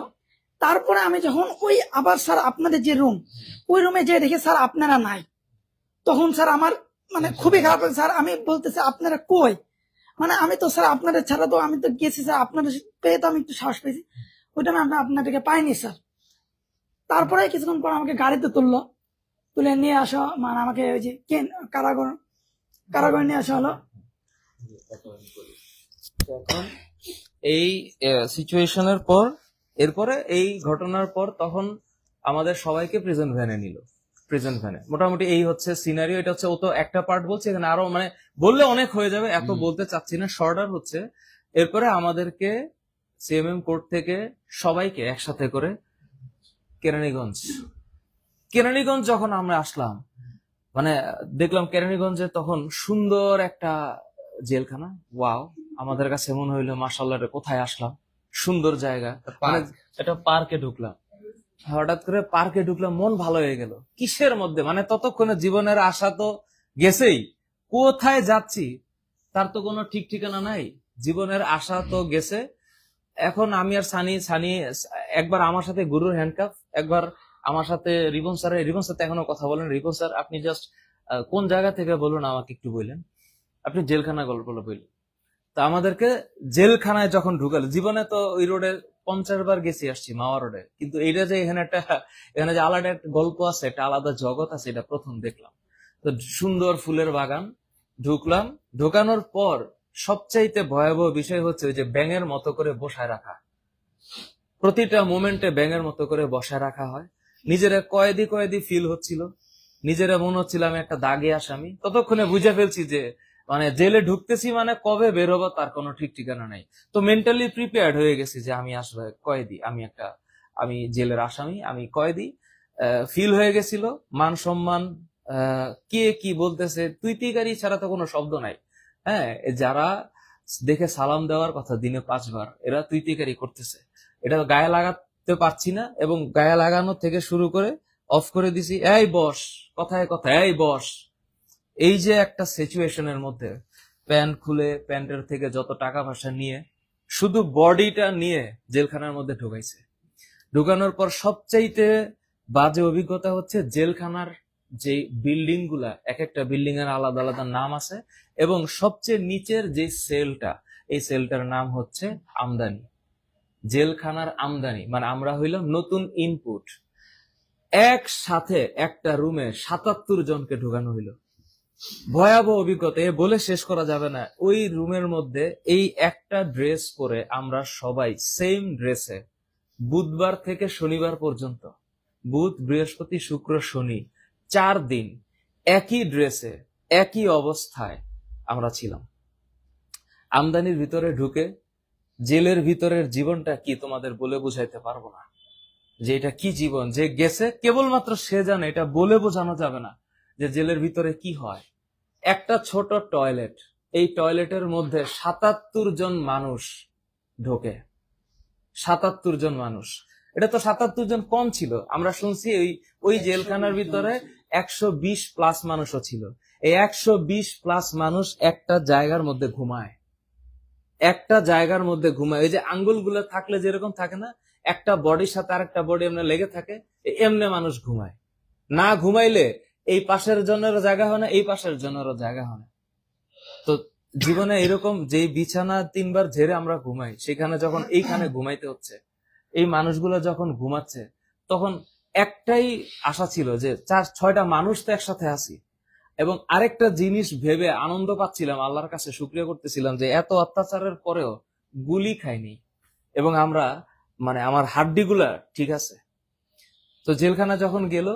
তারপরে আমি যখন ওই আবার স্যার আপনাদের যে রুম ওই রুমে যে দেখি স্যার আপনারা নাই তখন স্যার আমার মানে খুবই খারাপ স্যার আমি বলতেছি আপনারা কই মানে আমি তো স্যার আপনাদের ছাড়া তো আমি তো গেছি স্যার আপনাদের পেয়ে তো আমি একটু সাহস পেয়েছি ওইটা আমি আপনাদেরকে পাইনি স্যার তারপরে কিছুক্ষণ পর আমাকে গাড়িতে তুললো তুলে নিয়ে আসা মানে আমাকে ওই যে কেন কারাগর কারাগর নিয়ে আসা হলো এই সিচুয়েশনের পর এরপরে এই ঘটনার পর তখন আমাদের সবাইকে প্রেজেন্ট ভ্যানে নিল প্রেজেন্ট ভ্যানে মোটামুটি এই হচ্ছে সিনারিও এটা হচ্ছে ও তো একটা পার্ট বলছে এখানে আরো মানে বললে অনেক হয়ে যাবে এত বলতে চাচ্ছি না শর্ডার হচ্ছে এরপরে আমাদেরকে সিএমএম কোর্ট থেকে সবাইকে একসাথে করে কেরানীগঞ্জ কেরানীগঞ্জ যখন আমরা আসলাম মানে দেখলাম কেরানীগঞ্জে তখন সুন্দর একটা জেলখানা ওয়াও আমাদের কাছে মনে হইলো মার্শাল কোথায় আসলাম সুন্দর জায়গা একটা মানে পার্কে ঢুকলাম হঠাৎ করে পার্কে ঢুকলাম মন ভালো হয়ে গেল কিসের মধ্যে মানে ততক্ষণে জীবনের আশা তো গেছেই কোথায় যাচ্ছি তার তো কোনো ঠিক ঠিকানা নাই জীবনের আশা তো গেছে এখন আমি আর সানি সানি একবার আমার সাথে গুরুর হ্যান্ডকাপ একবার আমার সাথে রিবন স্যার রিবন স্যার এখনো কথা বলেন রিবন স্যার আপনি জাস্ট কোন জায়গা থেকে বলুন আমাকে একটু বললেন আপনি জেলখানা গল্প বললেন তা আমাদেরকে জেলখানায় যখন ঢুকালো জীবনে তো ওই রোডে পঞ্চাশ বার গেছি আসছি মাওয়া রোডে কিন্তু এটা যে এখানে একটা এখানে যে আলাদা একটা গল্প আছে একটা আলাদা জগৎ আছে এটা প্রথম দেখলাম তো সুন্দর ফুলের বাগান ঢুকলাম ঢোকানোর পর সবচাইতে ভয়াবহ বিষয় হচ্ছে ওই যে ব্যাঙের মতো করে বসায় রাখা প্রতিটা মোমেন্টে ব্যাঙের মতো করে বসায় রাখা হয় নিজেরা কয়েদি কয়েদি ফিল হচ্ছিল নিজেরা মনে হচ্ছিল আমি একটা দাগে আসামি ততক্ষণে বুঝে ফেলছি যে মানে জেলে ঢুকতেছি মানে কবে বেরোবো তার কোনো ঠিক ঠিকানা নাই তো মেন্টালি প্রিপেয়ার্ড হয়ে গেছি যে আমি আসলে কয়েদি আমি একটা আমি জেলের আসামি আমি কয়েদি ফিল হয়ে গেছিল মান সম্মান কে কি বলতেছে তুইতিকারী ছাড়া তো কোনো শব্দ নাই হ্যাঁ যারা দেখে সালাম দেওয়ার কথা দিনে পাঁচবার এরা তুইতিকারী করতেছে এটা গায়ে লাগা উঠতে পারছি না এবং গায়ে লাগানো থেকে শুরু করে অফ করে দিছি এই বস কথায় কথা এই বস এই যে একটা সিচুয়েশনের মধ্যে প্যান্ট খুলে প্যান্টের থেকে যত টাকা পয়সা নিয়ে শুধু বডিটা নিয়ে জেলখানার মধ্যে ঢুকাইছে ঢুকানোর পর সবচাইতে বাজে অভিজ্ঞতা হচ্ছে জেলখানার যে বিল্ডিং গুলা এক একটা বিল্ডিং এর আলাদা আলাদা নাম আছে এবং সবচেয়ে নিচের যে সেলটা এই সেলটার নাম হচ্ছে আমদানি জেলখানার আমদানি মানে আমরা হইলাম নতুন ইনপুট একসাথে একটা রুমে সাতাত্তর জনকে ঢুকানো হইল ভয়াবহ অভিজ্ঞতা বলে শেষ করা যাবে না ওই রুমের মধ্যে এই একটা ড্রেস পরে আমরা সবাই সেম ড্রেসে বুধবার থেকে শনিবার পর্যন্ত বুধ বৃহস্পতি শুক্র শনি চার দিন একই ড্রেসে একই অবস্থায় আমরা ছিলাম আমদানির ভিতরে ঢুকে জেলের ভিতরের জীবনটা কি তোমাদের বলে বুঝাইতে পারবো না যে এটা কি জীবন যে গেছে কেবলমাত্র সে জানে এটা বলে বোঝানো যাবে না যে জেলের ভিতরে কি হয় একটা ছোট টয়লেট এই টয়লেটের মধ্যে সাতাত্তর জন মানুষ ঢোকে সাতাত্তর জন মানুষ এটা তো সাতাত্তর জন কম ছিল আমরা শুনছি ওই ওই জেলখানার ভিতরে একশো বিশ প্লাস মানুষও ছিল এই একশো বিশ প্লাস মানুষ একটা জায়গার মধ্যে ঘুমায় একটা জায়গার মধ্যে ঘুমায় ওই যে আঙ্গুলগুলো থাকলে যেরকম থাকে না একটা বডির সাথে আর একটা বডি এমনি লেগে থাকে এমনি মানুষ ঘুমায় না ঘুমাইলে এই পাশের জনেরও জায়গা হয় না এই পাশের জনেরও জায়গা হয় না তো জীবনে এরকম যে বিছানা তিনবার ঝেড়ে আমরা ঘুমাই সেখানে যখন এইখানে ঘুমাইতে হচ্ছে এই মানুষগুলো যখন ঘুমাচ্ছে তখন একটাই আশা ছিল যে চার ছয়টা মানুষ তো একসাথে আসি এবং আরেকটা জিনিস ভেবে আনন্দ পাচ্ছিলাম আল্লাহর কাছে সুক্রিয় করতেছিলাম যে এত অত্যাচারের পরেও গুলি খাইনি এবং আমরা মানে আমার হাড্ডিগুলা ঠিক আছে তো জেলখানা যখন গেল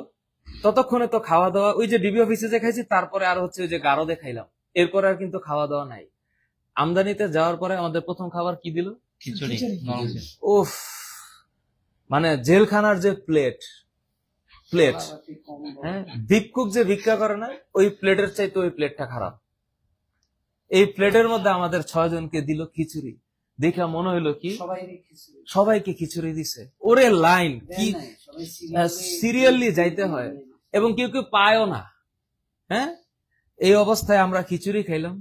ততক্ষণে তো খাওয়া দাওয়া ওই যে ডিবি অফিসে যে খাইছি তারপরে আর হচ্ছে ওই যে গারো দেখাইলাম এরপরে আর কিন্তু খাওয়া দাওয়া নাই আমদানিতে যাওয়ার পরে আমাদের প্রথম খাবার কি দিল খিচুড়ি ও মানে জেলখানার যে প্লেট প্লেট হ্যাঁ ভিক্ষুক যে ভিক্ষা করে না ওই প্লেটের চাইতে ওই প্লেটটা খারাপ এই প্লেটের মধ্যে আমাদের ছয় জনকে দিল খিচুড়ি দেখা মনে হইলো কি সবাইকে খিচুড়ি দিছে ওরে লাইন কি সিরিয়ালি যাইতে হয় এবং কেউ কেউ পায়ও না হ্যাঁ এই অবস্থায় আমরা খিচুড়ি খাইলাম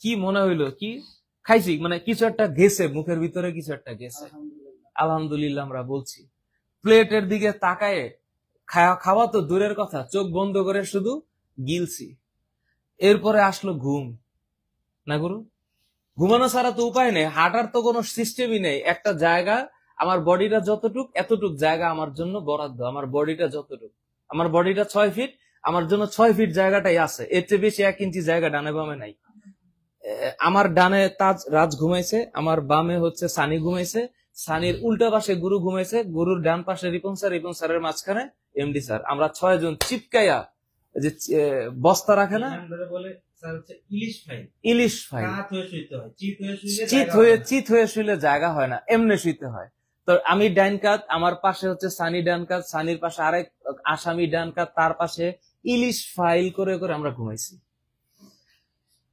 কি মনে হইলো কি খাইছি মানে কিছু একটা গেছে মুখের ভিতরে কিছু একটা গেছে আলহামদুলিল্লাহ আমরা বলছি প্লেটের দিকে তাকায় খাওয়া তো দূরের কথা চোখ বন্ধ করে শুধু গিলছি এরপরে আসলো ঘুম না গুরু ঘুমানো ছাড়া তো উপায় নেই হাঁটার তো কোনো সিস্টেমই নেই একটা জায়গা আমার বডিটা যতটুক এতটুক জায়গা আমার জন্য বরাদ্দ আমার বডিটা যতটুক আমার বডিটা ছয় ফিট আমার জন্য ছয় ফিট জায়গাটাই আছে এর চেয়ে বেশি এক ইঞ্চি জায়গা ডানে বামে নাই আমার ডানে তাজ রাজ ঘুমাইছে আমার বামে হচ্ছে সানি ঘুমাইছে সানির উল্টা পাশে গুরু ঘুমাইছে গুরুর ডান পাশে রিপন স্যার রিপন স্যারের মাঝখানে এমডি স্যার আমরা ছয় জন চিপকাইয়া যে বস্তা রাখে না ইলিশ ফাইল চিত হয়ে চিত হয়ে শুইলে জায়গা হয় না এমনি শুইতে হয় তো আমি ডান কাত আমার পাশে হচ্ছে সানি ডান কাত সানির পাশে আরেক আসামি ডান কাত তার পাশে ইলিশ ফাইল করে করে আমরা ঘুমাইছি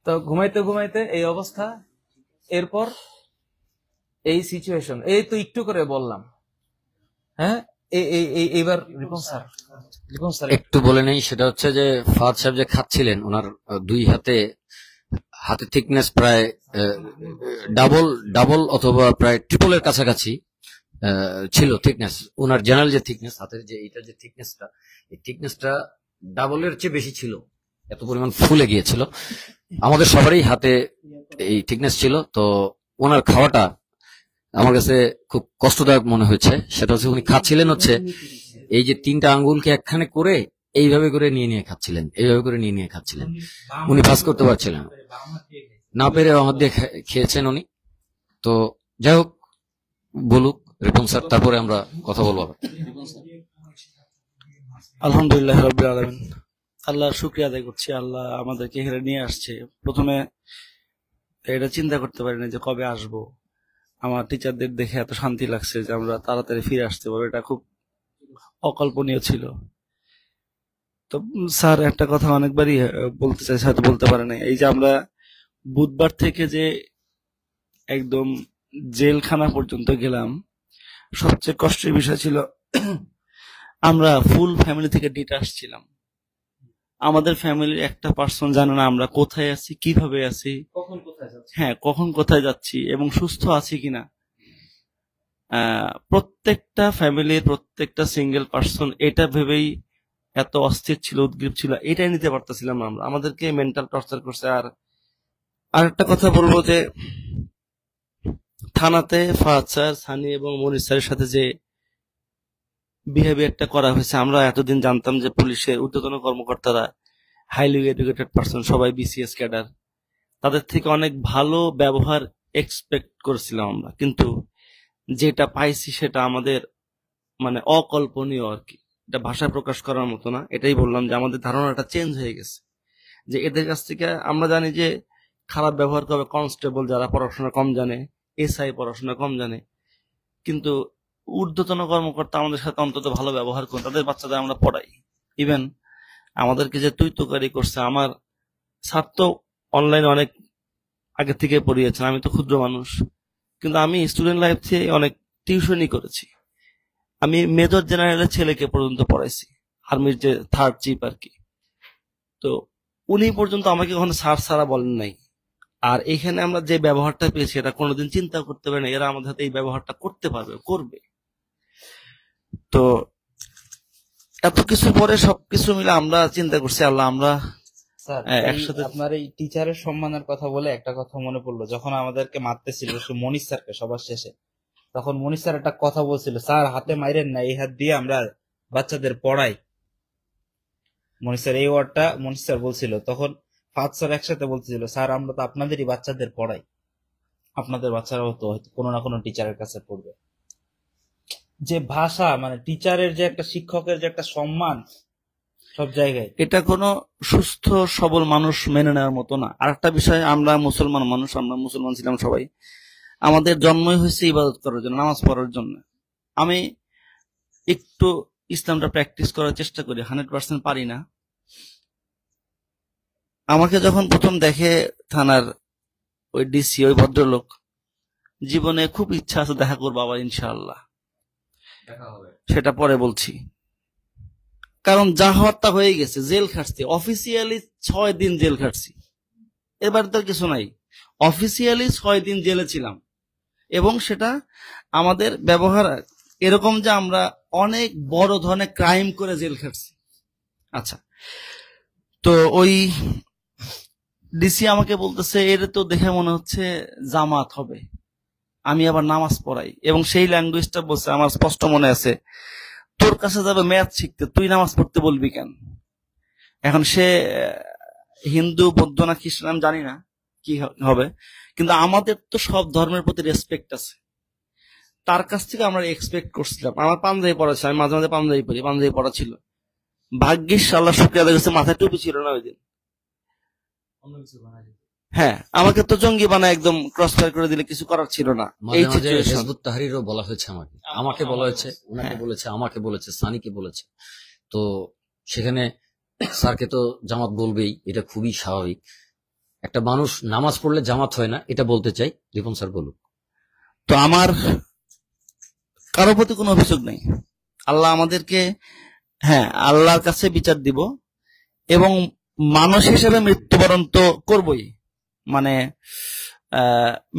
তো ঘুমাইতে ঘুমাইতে এই অবস্থা এরপর এই সিচুয়েশন এই তো একটু করে বললাম হ্যাঁ এইবার রিপন স্যার রিপন স্যার একটু বলে নেই সেটা হচ্ছে যে ফাদ সাহেব যে খাচ্ছিলেন ওনার দুই হাতে হাতে থিকনেস প্রায় ডাবল ডাবল অথবা প্রায় ট্রিপলের কাছাকাছি ছিল থিকনেস ওনার জেনারেল যে থিকনেস হাতের যে এটা যে থিকনেসটা এই থিকনেসটা ডাবলের চেয়ে বেশি ছিল এত পরিমাণ ফুলে গিয়েছিল আমাদের সবারই হাতে এই থিকনেস ছিল তো ওনার খাওয়াটা আমার কাছে খুব কষ্টদায়ক মনে হয়েছে সেটা হচ্ছে উনি খাচ্ছিলেন হচ্ছে এই যে তিনটা আঙ্গুলকে একখানে করে এইভাবে করে নিয়ে নিয়ে খাচ্ছিলেন এইভাবে করে নিয়ে নিয়ে খাচ্ছিলেন উনি ভাস করতে পারছিলেন না পেরে আমার দিয়ে খেয়েছেন উনি তো যাই হোক বলুক রিপন স্যার তারপরে আমরা কথা বলবো আলহামদুলিল্লাহ আলমিন আল্লাহ শুক্রিয়া আদায় করছি আল্লাহ আমাদেরকে হেরে নিয়ে আসছে প্রথমে এটা চিন্তা করতে পারিনি যে কবে আসবো আমার টিচারদের দেখে এত শান্তি লাগছে যে আমরা তাড়াতাড়ি ফিরে আসতে পারবো এটা খুব অকল্পনীয় ছিল তো স্যার একটা কথা অনেকবারই বলতে চাই হয়তো বলতে পারে নাই এই যে আমরা বুধবার থেকে যে একদম জেলখানা পর্যন্ত গেলাম সবচেয়ে কষ্টের বিষয় ছিল আমরা ফুল ফ্যামিলি থেকে ডিটাচ ছিলাম আমাদের ফ্যামিলির একটা পার্সন জানে না আমরা কোথায় আছি কিভাবে আছি হ্যাঁ কখন কোথায় যাচ্ছি এবং সুস্থ আছি কিনা প্রত্যেকটা ফ্যামিলির প্রত্যেকটা সিঙ্গেল পার্সন এটা ভেবেই এত অস্থির ছিল উদ্গ্রীব ছিল এটাই নিতে পারতেছিলাম আমরা আমাদেরকে মেন্টাল টর্চার করছে আর আর একটা কথা বলবো যে থানাতে ফাহাদ স্যার সানি এবং মনির স্যারের সাথে যে বিহেভিয়ারটা করা হয়েছে আমরা এতদিন জানতাম যে পুলিশের উর্ধ্বতন কর্মকর্তারা হাইলি এডুকেটেড পার্সন সবাই বিসিএস ক্যাডার তাদের থেকে অনেক ভালো ব্যবহার এক্সপেক্ট করেছিলাম আমরা কিন্তু যেটা পাইছি সেটা আমাদের মানে অকল্পনীয় আর কি এটা ভাষায় প্রকাশ করার মতো না এটাই বললাম যে আমাদের ধারণাটা চেঞ্জ হয়ে গেছে যে এদের কাছ থেকে আমরা জানি যে খারাপ ব্যবহার করবে কনস্টেবল যারা পড়াশোনা কম জানে এসআই পড়াশোনা কম জানে কিন্তু ঊর্ধ্বতন কর্মকর্তা আমাদের সাথে অন্তত ভালো ব্যবহার করুন তাদের বাচ্চাদের আমরা পড়াই ইভেন আমাদেরকে যে তুই তোকারি করছে আমার ছাত্র অনলাইন অনেক আগে থেকে পড়িয়েছেন আমি তো ক্ষুদ্র মানুষ কিন্তু আমি স্টুডেন্ট লাইফ থেকে অনেক টিউশনই করেছি আমি মেজর জেনারেলের ছেলেকে পর্যন্ত পড়াইছি আর্মির যে থার্ড চিপ আর কি তো উনি পর্যন্ত আমাকে কখনো সার সারা বলেন নাই আর এখানে আমরা যে ব্যবহারটা পেয়েছি এটা কোনোদিন চিন্তা করতে পারি না এরা আমাদের হাতে এই ব্যবহারটা করতে পারবে করবে তো এত কিছু পরে সবকিছু মিলে আমরা চিন্তা করছি আল্লাহ আমরা হ্যাঁ, একসাথে আপনার এই টিচারের সম্মানের কথা বলে একটা কথা মনে পড়লো যখন আমাদেরকে মারতেছিল মনির স্যারকে সবার শেষে তখন মনিশ স্যার একটা কথা বলছিল স্যার হাতে মাইরেন না এই হাত দিয়ে আমরা বাচ্চাদের পড়াই মনিশ স্যার এই ওয়ার্ডটা মনিশ স্যার বলছিল তখন ফাঁদ স্যার একসাথে বলছিল স্যার আমরা তো আপনাদেরই বাচ্চাদের পড়াই আপনাদের বাচ্চারাও তো কোনো না কোনো টিচারের কাছে পড়বে যে ভাষা মানে টিচারের যে একটা শিক্ষকের যে একটা সম্মান সব জায়গায় এটা কোনো সুস্থ সবল মানুষ মেনে নেওয়ার মতো না আর একটা বিষয় আমরা মুসলমান মানুষ আমরা মুসলমান ছিলাম সবাই আমাদের জন্মই হয়েছে ইবাদত করার জন্য নামাজ পড়ার জন্য আমি একটু ইসলামটা প্র্যাকটিস করার চেষ্টা করি হান্ড্রেড পার্সেন্ট পারি না আমাকে যখন প্রথম দেখে থানার ওই ডিসি ওই ভদ্রলোক জীবনে খুব ইচ্ছা আছে দেখা করবো আবার ইনশাআল্লাহ সেটা পরে বলছি কারণ যা হত্যা হয়ে গেছে জেল খাটছি অফিসিয়ালি ছয় দিন জেল খাটছি এবার তো কিছু নাই অফিসিয়ালি ছয় দিন জেলে ছিলাম এবং সেটা আমাদের ব্যবহার এরকম যে আমরা অনেক বড় ধরনের ক্রাইম করে জেল খাটছি আচ্ছা তো ওই ডিসি আমাকে বলতেছে এর তো দেখে মনে হচ্ছে জামাত হবে আমি আবার নামাজ পড়াই এবং সেই ল্যাঙ্গুয়েজটা বলছে আমার স্পষ্ট মনে আছে তোর কাছে যাবে ম্যাথ শিখতে তুই নামাজ পড়তে বলবি কেন এখন সে হিন্দু বৌদ্ধ না খ্রিস্টান জানি না কি হবে কিন্তু আমাদের তো সব ধর্মের প্রতি রেসপেক্ট আছে তার কাছ থেকে আমরা এক্সপেক্ট করছিলাম আমার পাঞ্জাবি পড়া ছিল আমি মাঝে মাঝে পাঞ্জাবি পড়ি পাঞ্জাবি পড়া ছিল ভাগ্যিস আল্লাহ শুক্রিয়া দেখেছে মাথায় টুপি ছিল না ওই দিন হ্যাঁ আমাকে তো জঙ্গি বানায় একদম ক্রসফায়ার করে দিলে কিছু করার ছিল না এই হিজবুত তাহরিরও বলা হয়েছে আমাকে আমাকে বলা হয়েছে হ্যাঁ। উনাকে বলেছে আমাকে বলেছে সানিকে বলেছে তো সেখানে স্যারকে তো জামাত বলবেই এটা খুবই স্বাভাবিক একটা মানুষ নামাজ পড়লে জামাত হয় না এটা বলতে চাই রিপন স্যার বলুক তো আমার কারো প্রতি কোনো অভিযোগ নেই আল্লাহ আমাদেরকে হ্যাঁ আল্লাহর কাছে বিচার দিব এবং মানুষ হিসেবে মৃত্যুবরণ তো করবই মানে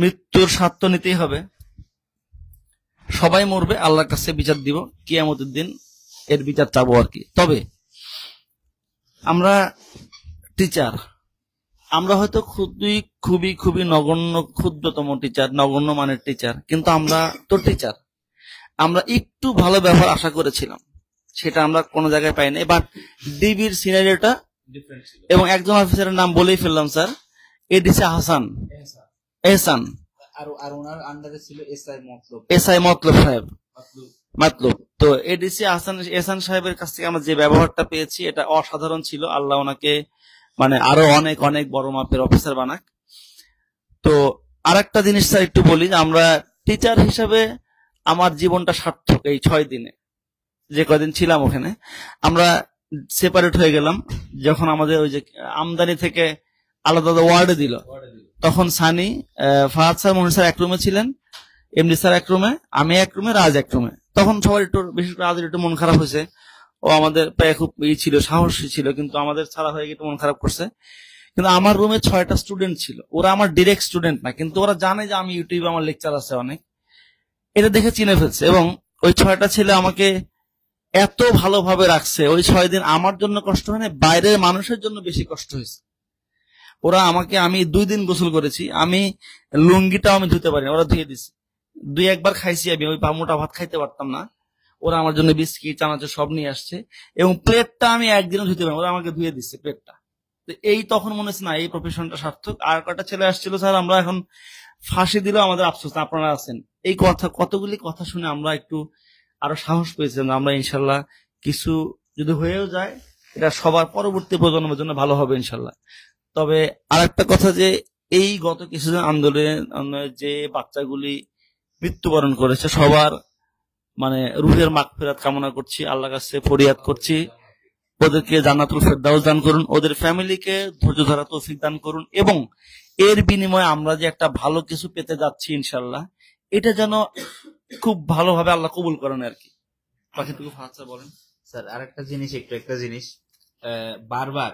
মৃত্যুর স্বার্থ নিতেই হবে সবাই মরবে আল্লাহর কাছে বিচার দিব কিয়ামতের দিন এর বিচার চাবো আর কি তবে আমরা টিচার আমরা হয়তো খুবই খুবই খুবই নগণ্য ক্ষুদ্রতম টিচার নগণ্য মানের টিচার কিন্তু আমরা তো টিচার আমরা একটু ভালো ব্যবহার আশা করেছিলাম সেটা আমরা কোনো জায়গায় পাইনি বাট ডিবির সিনারিওটা এবং একজন অফিসারের নাম বলেই ফেললাম স্যার এ দিছে হাসান এহসান আর ওনার এসআই মতলব এসআই সাহেব মতলব তো এডিসি হাসান এহসান সাহেবের কাছ থেকে আমরা যে ব্যবহারটা পেয়েছি এটা অসাধারণ ছিল আল্লাহ ওনাকে মানে আরো অনেক অনেক বড় মাপের অফিসার বানাক তো আর একটা জিনিস স্যার একটু বলি যে আমরা টিচার হিসাবে আমার জীবনটা সার্থক এই ছয় দিনে যে কদিন ছিলাম ওখানে আমরা সেপারেট হয়ে গেলাম যখন আমাদের ওই যে আমদানি থেকে আলাদা ওয়ার্ডে দিল তখন সানি ফাহাদ সাহেব মনির স্যার এক রুমে ছিলেন এমডি স্যার এক রুমে আমি এক রুমে রাজ এক রুমে তখন সবার একটু বিশেষ করে রাজের একটু মন খারাপ হয়েছে ও আমাদের প্রায় খুব ই ছিল সাহসী ছিল কিন্তু আমাদের ছাড়া হয়ে গিয়ে মন খারাপ করছে কিন্তু আমার রুমে ছয়টা স্টুডেন্ট ছিল ওরা আমার ডিরেক্ট স্টুডেন্ট না কিন্তু ওরা জানে যে আমি ইউটিউবে আমার লেকচার আছে অনেক এটা দেখে চিনে ফেলছে এবং ওই ছয়টা ছেলে আমাকে এত ভালোভাবে রাখছে ওই ছয় দিন আমার জন্য কষ্ট হয় না বাইরের মানুষের জন্য বেশি কষ্ট হয়েছে ওরা আমাকে আমি দুই দিন গোসল করেছি আমি লুঙ্গিটাও আমি ধুতে পারি ওরা ধুয়ে দিছি দুই একবার খাইছি আমি ওই পামোটা ভাত খাইতে পারতাম না ওরা আমার জন্য বিস্কিট চানাচুর সব নিয়ে আসছে এবং প্লেটটা আমি একদিনও ধুতে পারি ওরা আমাকে ধুয়ে দিচ্ছে প্লেটটা এই তখন মনে হচ্ছে না এই প্রফেশনটা সার্থক আর কটা ছেলে আসছিল স্যার আমরা এখন ফাঁসি দিলেও আমাদের আফসোস আপনারা আছেন এই কথা কতগুলি কথা শুনে আমরা একটু আরো সাহস পেয়েছিলাম আমরা ইনশাল্লাহ কিছু যদি হয়েও যায় এটা সবার পরবর্তী প্রজন্মের জন্য ভালো হবে ইনশাল্লাহ তবে আর একটা কথা যে এই গত কিছুদিন আন্দোলনে যে বাচ্চাগুলি মৃত্যুবরণ করেছে সবার মানে রুহের মাক ফেরাত কামনা করছি আল্লাহ কাছে ফরিয়াদ করছি ওদেরকে জান্নাতুল ফেরদাউস দান করুন ওদের ফ্যামিলিকে ধৈর্য ধরা তৌফিক দান করুন এবং এর বিনিময়ে আমরা যে একটা ভালো কিছু পেতে যাচ্ছি ইনশাল্লাহ এটা যেন খুব ভালোভাবে আল্লাহ কবুল করেন আর কি বাকিটুকু ফাহাদ বলেন স্যার আরেকটা জিনিস একটু একটা জিনিস বারবার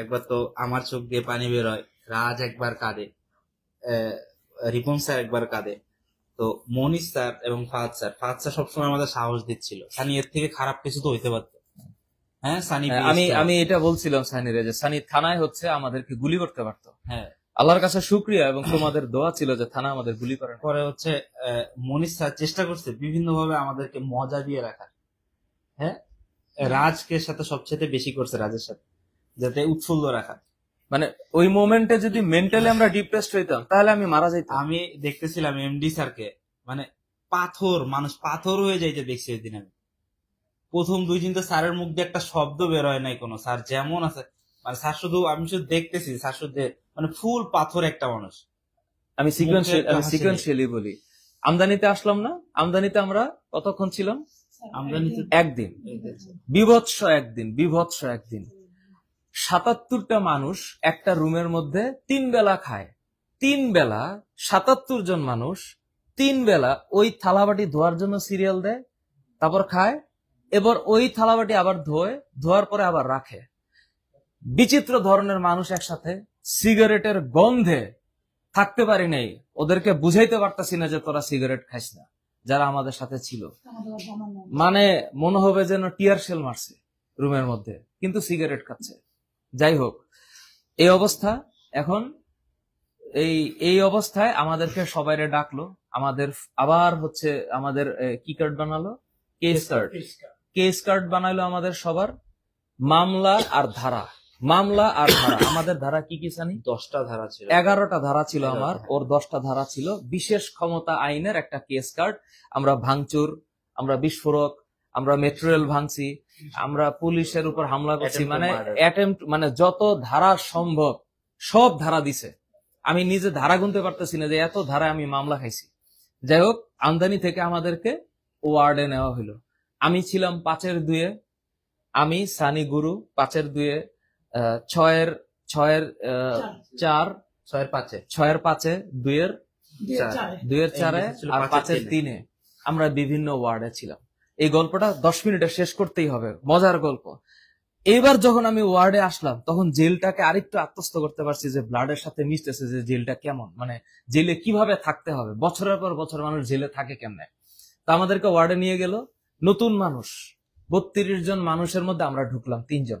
একবার তো আমার চোখ দিয়ে পানি বেরোয় রাজ একবার কাঁদে রিপন স্যার একবার কাঁদে তো মনিশ স্যার এবং ফাহাদ স্যার ফাহাদ স্যার সবসময় আমাদের সাহস দিচ্ছিল সানি এর থেকে খারাপ কিছু তো হইতে পারতো হ্যাঁ সানি হ্যাঁ, আমি আমি এটা বলছিলাম রে যে সানি থানায় হচ্ছে আমাদেরকে গুলি করতে পারতো হ্যাঁ আল্লাহর কাছে শুক্রিয়া এবং তোমাদের দোয়া ছিল যে থানা আমাদের গুলি করার পরে হচ্ছে মনিশ স্যার চেষ্টা করছে বিভিন্ন ভাবে আমাদেরকে মজা দিয়ে রাখার হ্যাঁ রাজকে সাথে সবচেয়ে বেশি করছে রাজের সাথে যাতে উৎফুল্ল রাখা মানে ওই মোমেন্টে যদি মেন্টালি আমরা ডিপ্রেসড হইতাম তাহলে আমি মারা যাইতাম আমি দেখতেছিলাম এমডি স্যারকে মানে পাথর মানুষ পাথর হয়ে যাইতে দেখছি ওই দিন আমি প্রথম দুই দিন তো স্যারের মুখ দিয়ে একটা শব্দ বেরোয় নাই কোনো স্যার যেমন আছে মানে স্যার শুধু আমি শুধু দেখতেছি স্যার শুধু মানে ফুল পাথর একটা মানুষ আমি আমি শেলি বলি আমদানিতে আসলাম না আমদানিতে আমরা কতক্ষণ ছিলাম আমদানিতে একদিন বিভৎস একদিন বিভৎস একদিন সাতাত্তরটা মানুষ একটা রুমের মধ্যে তিন বেলা খায় তিন বেলা সাতাত্তর জন মানুষ তিন বেলা ওই থালাবাটি ধোয়ার জন্য সিরিয়াল দেয় তারপর খায় এবার ওই থালাবাটি আবার ধোয় ধোয়ার পরে আবার রাখে বিচিত্র ধরনের মানুষ একসাথে সিগারেটের গন্ধে থাকতে পারি নাই ওদেরকে বুঝাইতে পারতাছি না যে তোরা সিগারেট খাইস না যারা আমাদের সাথে ছিল মানে মনে হবে যেন টিয়ার সেল মারছে রুমের মধ্যে কিন্তু সিগারেট খাচ্ছে যাই হোক এই অবস্থা এখন এই এই অবস্থায় আমাদেরকে সবাই ডাকলো আমাদের আবার হচ্ছে আমাদের কি কার্ড বানালো কেস কার্ড কেস কার্ড বানাইলো আমাদের সবার মামলা আর ধারা মামলা আর ধারা আমাদের ধারা কি কি জানি দশটা ধারা ছিল এগারোটা ধারা ছিল আমার ওর দশটা ধারা ছিল বিশেষ ক্ষমতা আইনের একটা কেস কার্ড আমরা ভাঙচুর আমরা বিস্ফোরক আমরা মেট্রো রেল ভাঙছি আমরা পুলিশের উপর হামলা করছি মানে অ্যাটেম্প মানে যত ধারা সম্ভব সব ধারা দিছে আমি নিজে ধারা গুনতে পারতেছি না যে এত ধারা আমি মামলা খাইছি যাই হোক আমদানি থেকে আমাদেরকে ওয়ার্ডে নেওয়া হলো আমি ছিলাম পাঁচের দুয়ে আমি সানি গুরু পাঁচের দুয়ে ছয়ের ছয়ের চার ছয়ের পাঁচে ছয়ের পাঁচে দুয়ের দুয়ের চারে আর পাঁচের তিনে আমরা বিভিন্ন ওয়ার্ডে ছিলাম এই গল্পটা দশ মিনিটে শেষ করতেই হবে মজার গল্প এবার যখন আমি ওয়ার্ডে আসলাম তখন জেলটাকে আরেকটু আত্মস্ত করতে পারছি যে ব্লাডের সাথে মিশতেছে যে জেলটা কেমন মানে জেলে কিভাবে থাকতে হবে বছরের পর বছর মানুষ জেলে থাকে কেমনে তা আমাদেরকে ওয়ার্ডে নিয়ে গেল নতুন মানুষ বত্রিশ জন মানুষের মধ্যে আমরা ঢুকলাম তিনজন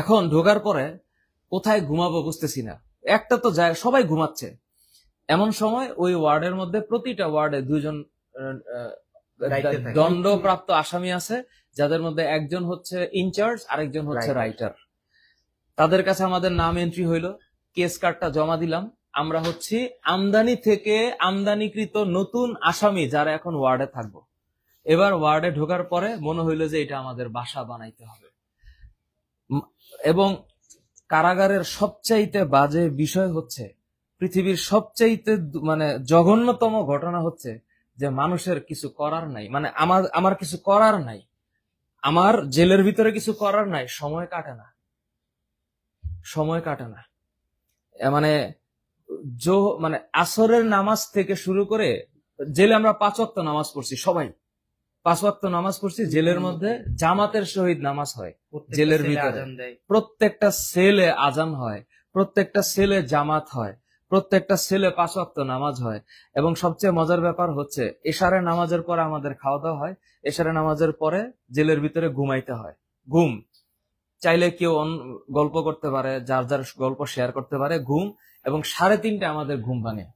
এখন ঢোকার পরে কোথায় ঘুমাবো বুঝতেছি না একটা তো যায় সবাই ঘুমাচ্ছে এমন সময় ওই ওয়ার্ডের মধ্যে প্রতিটা ওয়ার্ডে দুজন দণ্ডপ্রাপ্ত আসামি আছে যাদের মধ্যে একজন হচ্ছে ইনচার্জ আরেকজন হচ্ছে রাইটার তাদের কাছে আমাদের নাম এন্ট্রি হইল কেস কার্ডটা জমা দিলাম আমরা হচ্ছি আমদানি থেকে আমদানিকৃত নতুন আসামি যারা এখন ওয়ার্ডে থাকবো এবার ওয়ার্ডে ঢোকার পরে মনে হইলো যে এটা আমাদের বাসা বানাইতে হবে এবং কারাগারের সবচাইতে বাজে বিষয় হচ্ছে পৃথিবীর সবচাইতে মানে জঘন্যতম ঘটনা হচ্ছে যে মানুষের কিছু করার নাই মানে আমার আমার কিছু করার নাই আমার জেলের ভিতরে কিছু করার নাই সময় কাটে না সময় কাটে না মানে জো মানে আসরের নামাজ থেকে শুরু করে জেলে আমরা পাঁচ অক্ত নামাজ পড়ছি সবাই পাঁচ অক্ত নামাজ পড়ছি জেলের মধ্যে জামাতের শহীদ নামাজ হয় জেলের ভিতরে প্রত্যেকটা সেলে আজান হয় প্রত্যেকটা সেলে জামাত হয় প্রত্যেকটা ছেলে পাঁচ অক্ত নামাজ হয় এবং সবচেয়ে মজার ব্যাপার হচ্ছে এশারে নামাজের পরে আমাদের খাওয়া দাওয়া হয় এশারে নামাজের পরে জেলের ভিতরে ঘুমাইতে হয় ঘুম চাইলে কেউ গল্প করতে পারে যার যার গল্প শেয়ার করতে পারে ঘুম এবং সাড়ে তিনটায় আমাদের ঘুম ভাঙে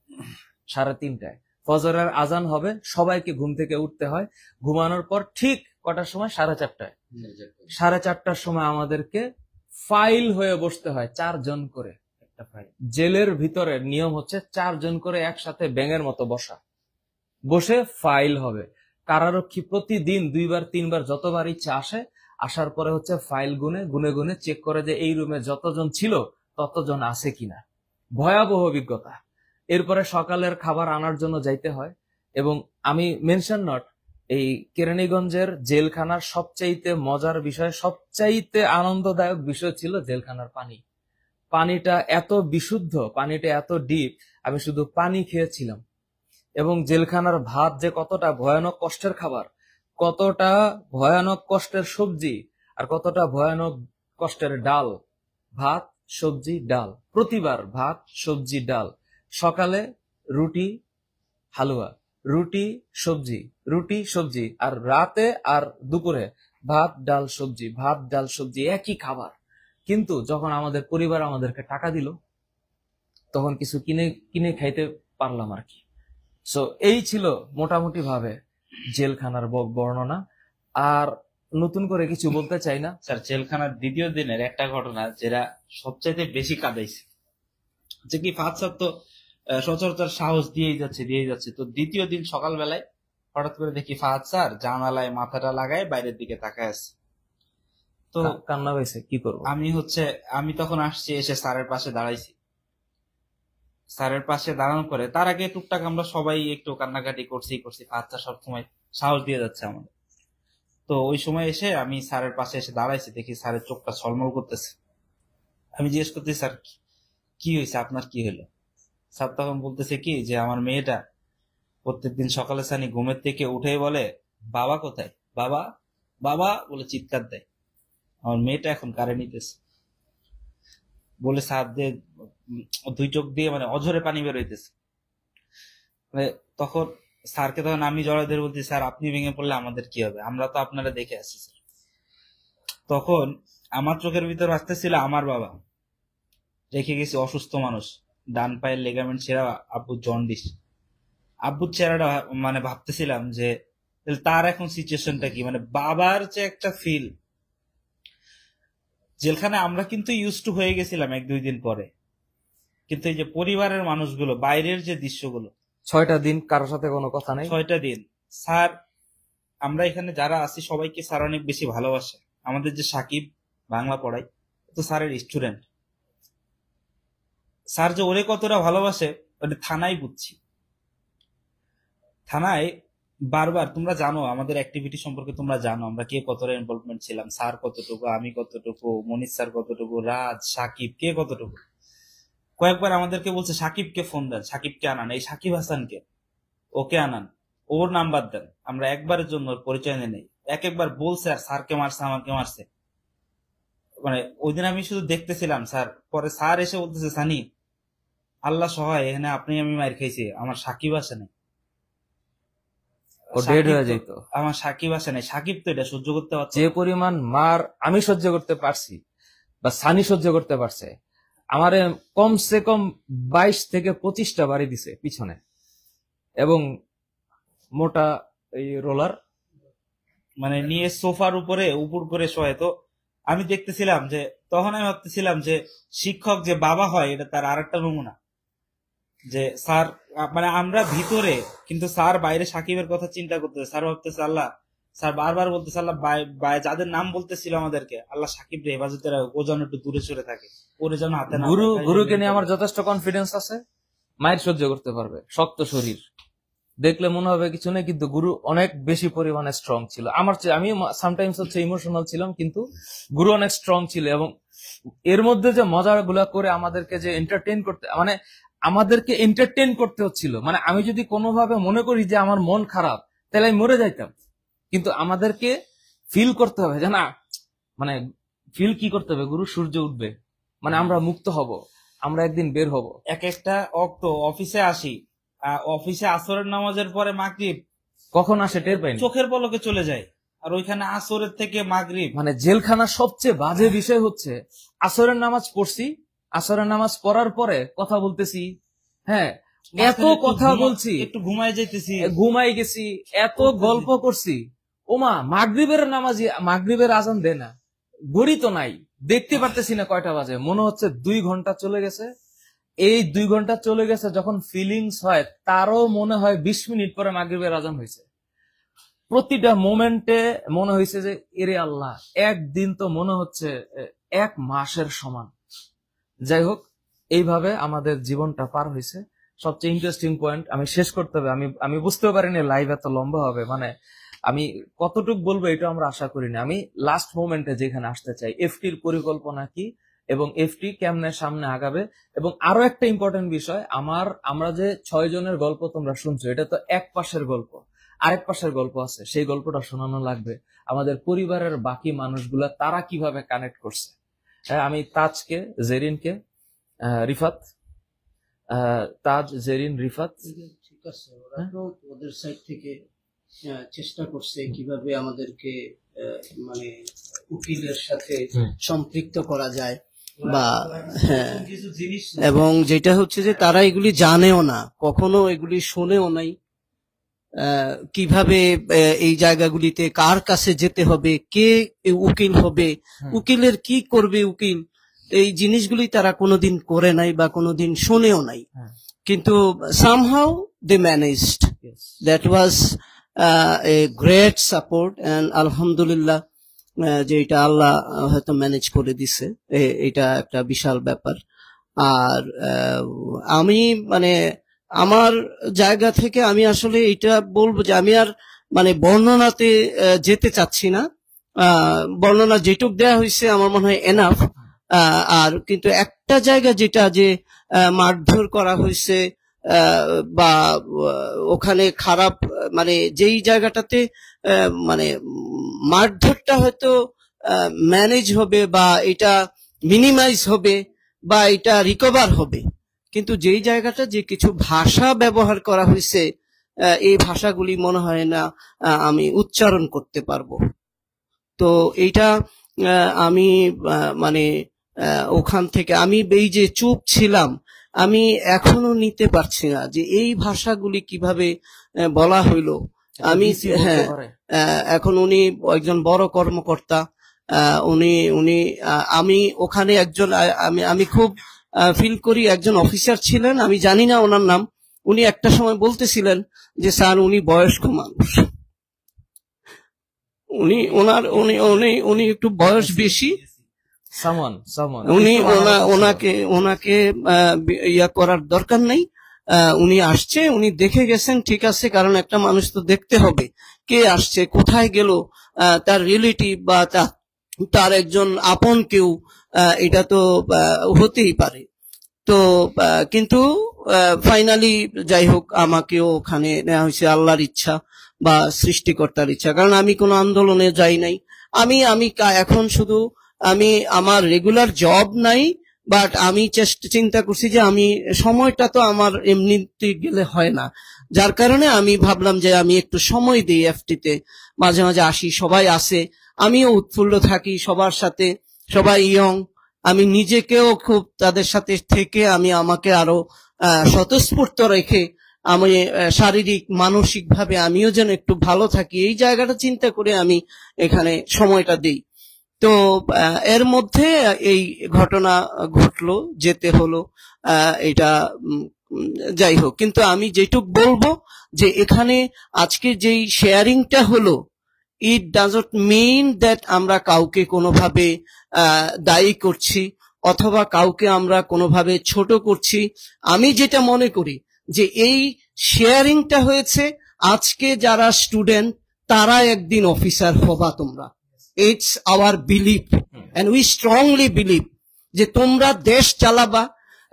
সাড়ে তিনটায় ফজরের আজান হবে সবাইকে ঘুম থেকে উঠতে হয় ঘুমানোর পর ঠিক কটার সময় সাড়ে চারটায় সাড়ে চারটার সময় আমাদেরকে ফাইল হয়ে বসতে হয় চারজন করে জেলের ভিতরে নিয়ম হচ্ছে চারজন করে একসাথে ব্যাঙের মতো বসা বসে ফাইল হবে কারারক্ষী প্রতিদিন দুইবার তিনবার যতবার ইচ্ছা আসে আসার পরে হচ্ছে ফাইল গুনে গুনে গুনে চেক করে যে এই রুমে যতজন ছিল ততজন আছে কিনা ভয়াবহ অভিজ্ঞতা এরপরে সকালের খাবার আনার জন্য যাইতে হয় এবং আমি মেনশন নট এই কেরানীগঞ্জের জেলখানার সবচাইতে মজার বিষয় সবচাইতে আনন্দদায়ক বিষয় ছিল জেলখানার পানি পানিটা এত বিশুদ্ধ পানিটা এত ডিপ আমি শুধু পানি খেয়েছিলাম এবং জেলখানার ভাত যে কতটা ভয়ানক কষ্টের খাবার কতটা ভয়ানক কষ্টের সবজি আর কতটা ভয়ানক কষ্টের ডাল ভাত সবজি ডাল প্রতিবার ভাত সবজি ডাল সকালে রুটি হালুয়া রুটি সবজি রুটি সবজি আর রাতে আর দুপুরে ভাত ডাল সবজি ভাত ডাল সবজি একই খাবার কিন্তু যখন আমাদের পরিবার আমাদেরকে টাকা দিল তখন কিছু কিনে কিনে খাইতে পারলাম আর কি সো এই ছিল মোটামুটি ভাবে জেলখানার বর্ণনা আর নতুন করে কিছু বলতে চাই না স্যার জেলখানার দ্বিতীয় দিনের একটা ঘটনা যেটা সবচাইতে বেশি কাঁদাইছে যে কি ফাঁদ সাপ তো সচরাচর সাহস দিয়েই যাচ্ছে দিয়েই যাচ্ছে তো দ্বিতীয় দিন সকালবেলায় হঠাৎ করে দেখি ফাহাদ স্যার জানালায় মাথাটা লাগায় বাইরের দিকে তাকায় আছে তো হ্যাঁ। কান্না পাইছে কি করবো আমি হচ্ছে আমি তখন আসছি এসে স্যারের পাশে দাঁড়াইছি স্যারের পাশে দাঁড়ানো করে তার আগে টুকটাক আমরা সবাই একটু কান্নাকাটি করছি করছি বাচ্চা সবসময় সাহস দিয়ে যাচ্ছে আমাদের তো ওই সময় এসে আমি স্যারের পাশে এসে দাঁড়াইছি দেখি স্যারের চোখটা ছলমল করতেছে আমি জিজ্ঞেস করতেছি স্যার কি হয়েছে আপনার কি হলো স্যার তখন বলতেছে কি যে আমার মেয়েটা প্রত্যেকদিন সকালে সানি ঘুমের থেকে উঠে বলে বাবা কোথায় বাবা বাবা বলে চিৎকার দেয় আমার মেয়েটা এখন কারে নিতেছে বলে সাত দিয়ে দুই চোখ দিয়ে মানে অঝরে পানি বেরোইতেছে মানে তখন স্যারকে তখন আমি জড়াদের বলছি স্যার আপনি ভেঙে পড়লে আমাদের কি হবে আমরা তো আপনারা দেখে আসি তখন আমার চোখের ভিতর আসতেছিল আমার বাবা রেখে গেছি অসুস্থ মানুষ ডান পায়ের লেগামেন্ট ছেঁড়া আব্বু জন্ডিস আব্বুর চেহারাটা মানে ভাবতেছিলাম যে তার এখন সিচুয়েশনটা কি মানে বাবার যে একটা ফিল জেলখানে আমরা কিন্তু ইউজ টু হয়ে গেছিলাম এক দুই দিন পরে কিন্তু এই যে পরিবারের মানুষগুলো বাইরের যে দৃশ্যগুলো ছয়টা দিন কারো সাথে কোনো কথা নেই ছয়টা দিন স্যার আমরা এখানে যারা আছি সবাইকে স্যার অনেক বেশি ভালোবাসে আমাদের যে সাকিব বাংলা পড়ায় তো স্যারের স্টুডেন্ট স্যার যে ওরে কতটা ভালোবাসে ওটা মানে থানায় বুঝছি থানায় বারবার তোমরা জানো আমাদের অ্যাক্টিভিটি সম্পর্কে তোমরা জানো আমরা কে কতটা ইনভলভমেন্ট ছিলাম স্যার কতটুকু আমি কতটুকু মনীষ স্যার কতটুকু রাজ সাকিব কে কতটুকু কয়েকবার আমাদেরকে বলছে সাকিবকে ফোন দেন সাকিবকে আনান এই সাকিব হাসানকে ওকে আনান ওর নাম্বার দেন আমরা একবারের জন্য পরিচয় নেই এক একবার বলছে আর স্যারকে মারছে আমাকে মারছে মানে ওই দিন আমি শুধু দেখতেছিলাম স্যার পরে স্যার এসে বলতেছে সানি আল্লাহ সহায় এখানে আপনি আমি মার খেয়েছি আমার সাকিব আসে নাই ও ডেড হয়ে যেত আমার সাকিব আছে না সাকিব তো এটা সহ্য করতে পারছে যে পরিমাণ মার আমি সহ্য করতে পারছি বা সানি সহ্য করতে পারছে আমারে কমসে কম বাইশ থেকে পঁচিশটা বাড়ি দিছে পিছনে এবং মোটা এই রোলার মানে নিয়ে সোফার উপরে উপর করে শোয় তো আমি দেখতেছিলাম যে তখন আমি ভাবতেছিলাম যে শিক্ষক যে বাবা হয় এটা তার আর একটা নমুনা যে স্যার মানে আমরা ভিতরে কিন্তু স্যার বাইরে সাকিবের কথা চিন্তা করতেছে স্যার ভাবতেছে আল্লাহ স্যার বারবার বলতেছে আল্লাহ যাদের নাম বলতেছিল আমাদেরকে আল্লাহ সাকিব রে হেফাজতে ও যেন একটু দূরে সরে থাকে ওরে যেন হাতে গুরু গুরুকে নিয়ে আমার যথেষ্ট কনফিডেন্স আছে মায়ের সহ্য করতে পারবে শক্ত শরীর দেখলে মনে হবে কিছু নেই কিন্তু গুরু অনেক বেশি পরিমাণে স্ট্রং ছিল আমার আমি সামটাইমস হচ্ছে ইমোশনাল ছিলাম কিন্তু গুরু অনেক স্ট্রং ছিল এবং এর মধ্যে যে মজাগুলা করে আমাদেরকে যে এন্টারটেইন করতে মানে আমাদেরকে এন্টারটেন করতে হচ্ছিল মানে আমি যদি কোনোভাবে মনে করি যে আমার মন খারাপ তাহলে আমি মরে যাইতাম কিন্তু আমাদেরকে ফিল করতে হবে জানা মানে ফিল কি করতে হবে গুরু সূর্য উঠবে মানে আমরা মুক্ত হব আমরা একদিন বের হব এক একটা অক্ট অফিসে আসি অফিসে আসরের নামাজের পরে মাগরিব কখন আসে টের পাই চোখের পলকে চলে যায় আর ওইখানে আসরের থেকে মাগরিব মানে জেলখানা সবচেয়ে বাজে বিষয় হচ্ছে আসরের নামাজ পড়ছি আসরের নামাজ পড়ার পরে কথা বলতেছি হ্যাঁ এত কথা বলছি একটু ঘুমাই যাইতেছি ঘুমাই গেছি এত গল্প করছি ওমা মাগরীবের নামাজি মাগরীবের আজান দে না গড়ি তো নাই দেখতে পারতেছি না কয়টা বাজে মনে হচ্ছে দুই ঘন্টা চলে গেছে এই দুই ঘন্টা চলে গেছে যখন ফিলিংস হয় তারও মনে হয় বিশ মিনিট পরে মাগরীবের আজান হয়েছে প্রতিটা মোমেন্টে মনে হয়েছে যে এরে আল্লাহ একদিন তো মনে হচ্ছে এক মাসের সমান যাই হোক এইভাবে আমাদের জীবনটা পার হয়েছে সবচেয়ে ইন্টারেস্টিং পয়েন্ট আমি শেষ করতে হবে আমি আমি বুঝতেও পারিনি লাইভ এত লম্বা হবে মানে আমি কতটুক বলবো এটা আমরা আশা করিনি আমি লাস্ট মোমেন্টে যেখানে আসতে চাই এফটির পরিকল্পনা কি এবং এফটি কেমনে সামনে আগাবে এবং আরো একটা ইম্পর্টেন্ট বিষয় আমার আমরা যে ছয় জনের গল্প তোমরা শুনছো এটা তো এক পাশের গল্প আরেক পাশের গল্প আছে সেই গল্পটা শোনানো লাগবে আমাদের পরিবারের বাকি মানুষগুলা তারা কিভাবে কানেক্ট করছে হ্যাঁ, আমি তাজকে জেরিনকে রিফাত তাজ জেরিন রিফাত ঠিক আছে ওদের সাইড থেকে চেষ্টা করছে কিভাবে আমাদেরকে মানে উকিলের সাথে সম্পৃক্ত করা যায় মানে বা হ্যাঁ এবং যেটা হচ্ছে যে তারা এগুলি জানেও না কখনো এগুলি শোনেও নাই কিভাবে এই জায়গাগুলিতে কার কাছে যেতে হবে কে উকিল হবে উকিলের কি করবে উকিল এই জিনিসগুলি তারা কোনোদিন করে নাই বা কোনোদিন শোনেও নাই কিন্তু somehow they managed that was a great support and আলহামদুলিল্লাহ যে এটা আল্লাহ হয়তো ম্যানেজ করে দিছে এটা একটা বিশাল ব্যাপার আর আমি মানে আমার জায়গা থেকে আমি আসলে এটা বলবো যে আমি আর মানে বর্ণনাতে যেতে চাচ্ছি না বর্ণনা যেটুক দেয়া হয়েছে আমার মনে হয় এনাফ আর কিন্তু একটা জায়গা যেটা যে মারধর করা হয়েছে বা ওখানে খারাপ মানে যেই জায়গাটাতে মানে মারধরটা হয়তো ম্যানেজ হবে বা এটা মিনিমাইজ হবে বা এটা রিকভার হবে কিন্তু যেই জায়গাটা যে কিছু ভাষা ব্যবহার করা হয়েছে এই ভাষাগুলি মনে হয় না আমি উচ্চারণ করতে পারবো তো এইটা আমি মানে ওখান থেকে আমি এই যে চুপ ছিলাম আমি এখনো নিতে পারছি না যে এই ভাষাগুলি কিভাবে বলা হইল আমি হ্যাঁ এখন উনি একজন বড় কর্মকর্তা উনি উনি আমি ওখানে একজন আমি আমি খুব ফিল করি একজন অফিসার ছিলেন আমি জানি না ওনার নাম উনি একটা সময় বলতেছিলেন যে স্যার উনি বয়স্ক মানুষ উনি ওনার উনি উনি উনি একটু বয়স বেশি উনি ওনাকে ওনাকে ইয়া করার দরকার নেই উনি আসছে উনি দেখে গেছেন ঠিক আছে কারণ একটা মানুষ তো দেখতে হবে কে আসছে কোথায় গেল তার রিলেটিভ বা তার একজন আপন কেউ এটা তো হতেই পারে তো কিন্তু ফাইনালি যাই হোক আমাকেও ওখানে নেওয়া হয়েছে আল্লাহর ইচ্ছা বা সৃষ্টিকর্তার ইচ্ছা কারণ আমি কোনো আন্দোলনে যাই নাই আমি আমি এখন শুধু আমি আমার রেগুলার জব নাই বাট আমি চেষ্টা চিন্তা করছি যে আমি সময়টা তো আমার এমনিতে গেলে হয় না যার কারণে আমি ভাবলাম যে আমি একটু সময় দিই এফটিতে মাঝে মাঝে আসি সবাই আসে আমিও উৎফুল্ল থাকি সবার সাথে সবাই ইয়ং আমি নিজেকেও খুব তাদের সাথে থেকে আমি আমাকে আরো স্বতঃস্ফূর্ত রেখে আমি শারীরিক মানসিকভাবে আমিও যেন একটু ভালো থাকি এই জায়গাটা চিন্তা করে আমি এখানে সময়টা দিই তো এর মধ্যে এই ঘটনা ঘটলো যেতে হলো এটা যাই হোক কিন্তু আমি যেটুক বলবো যে এখানে আজকে যেই শেয়ারিংটা হলো ইট ডাজন্ট মিন দ্যাট আমরা কাউকে কোনোভাবে দায়ী করছি অথবা কাউকে আমরা কোনোভাবে ছোট করছি আমি যেটা মনে করি যে এই শেয়ারিংটা হয়েছে আজকে যারা স্টুডেন্ট তারা একদিন অফিসার হবা তোমরা it's our believe and we strongly believe যে তোমরা দেশ চালাবা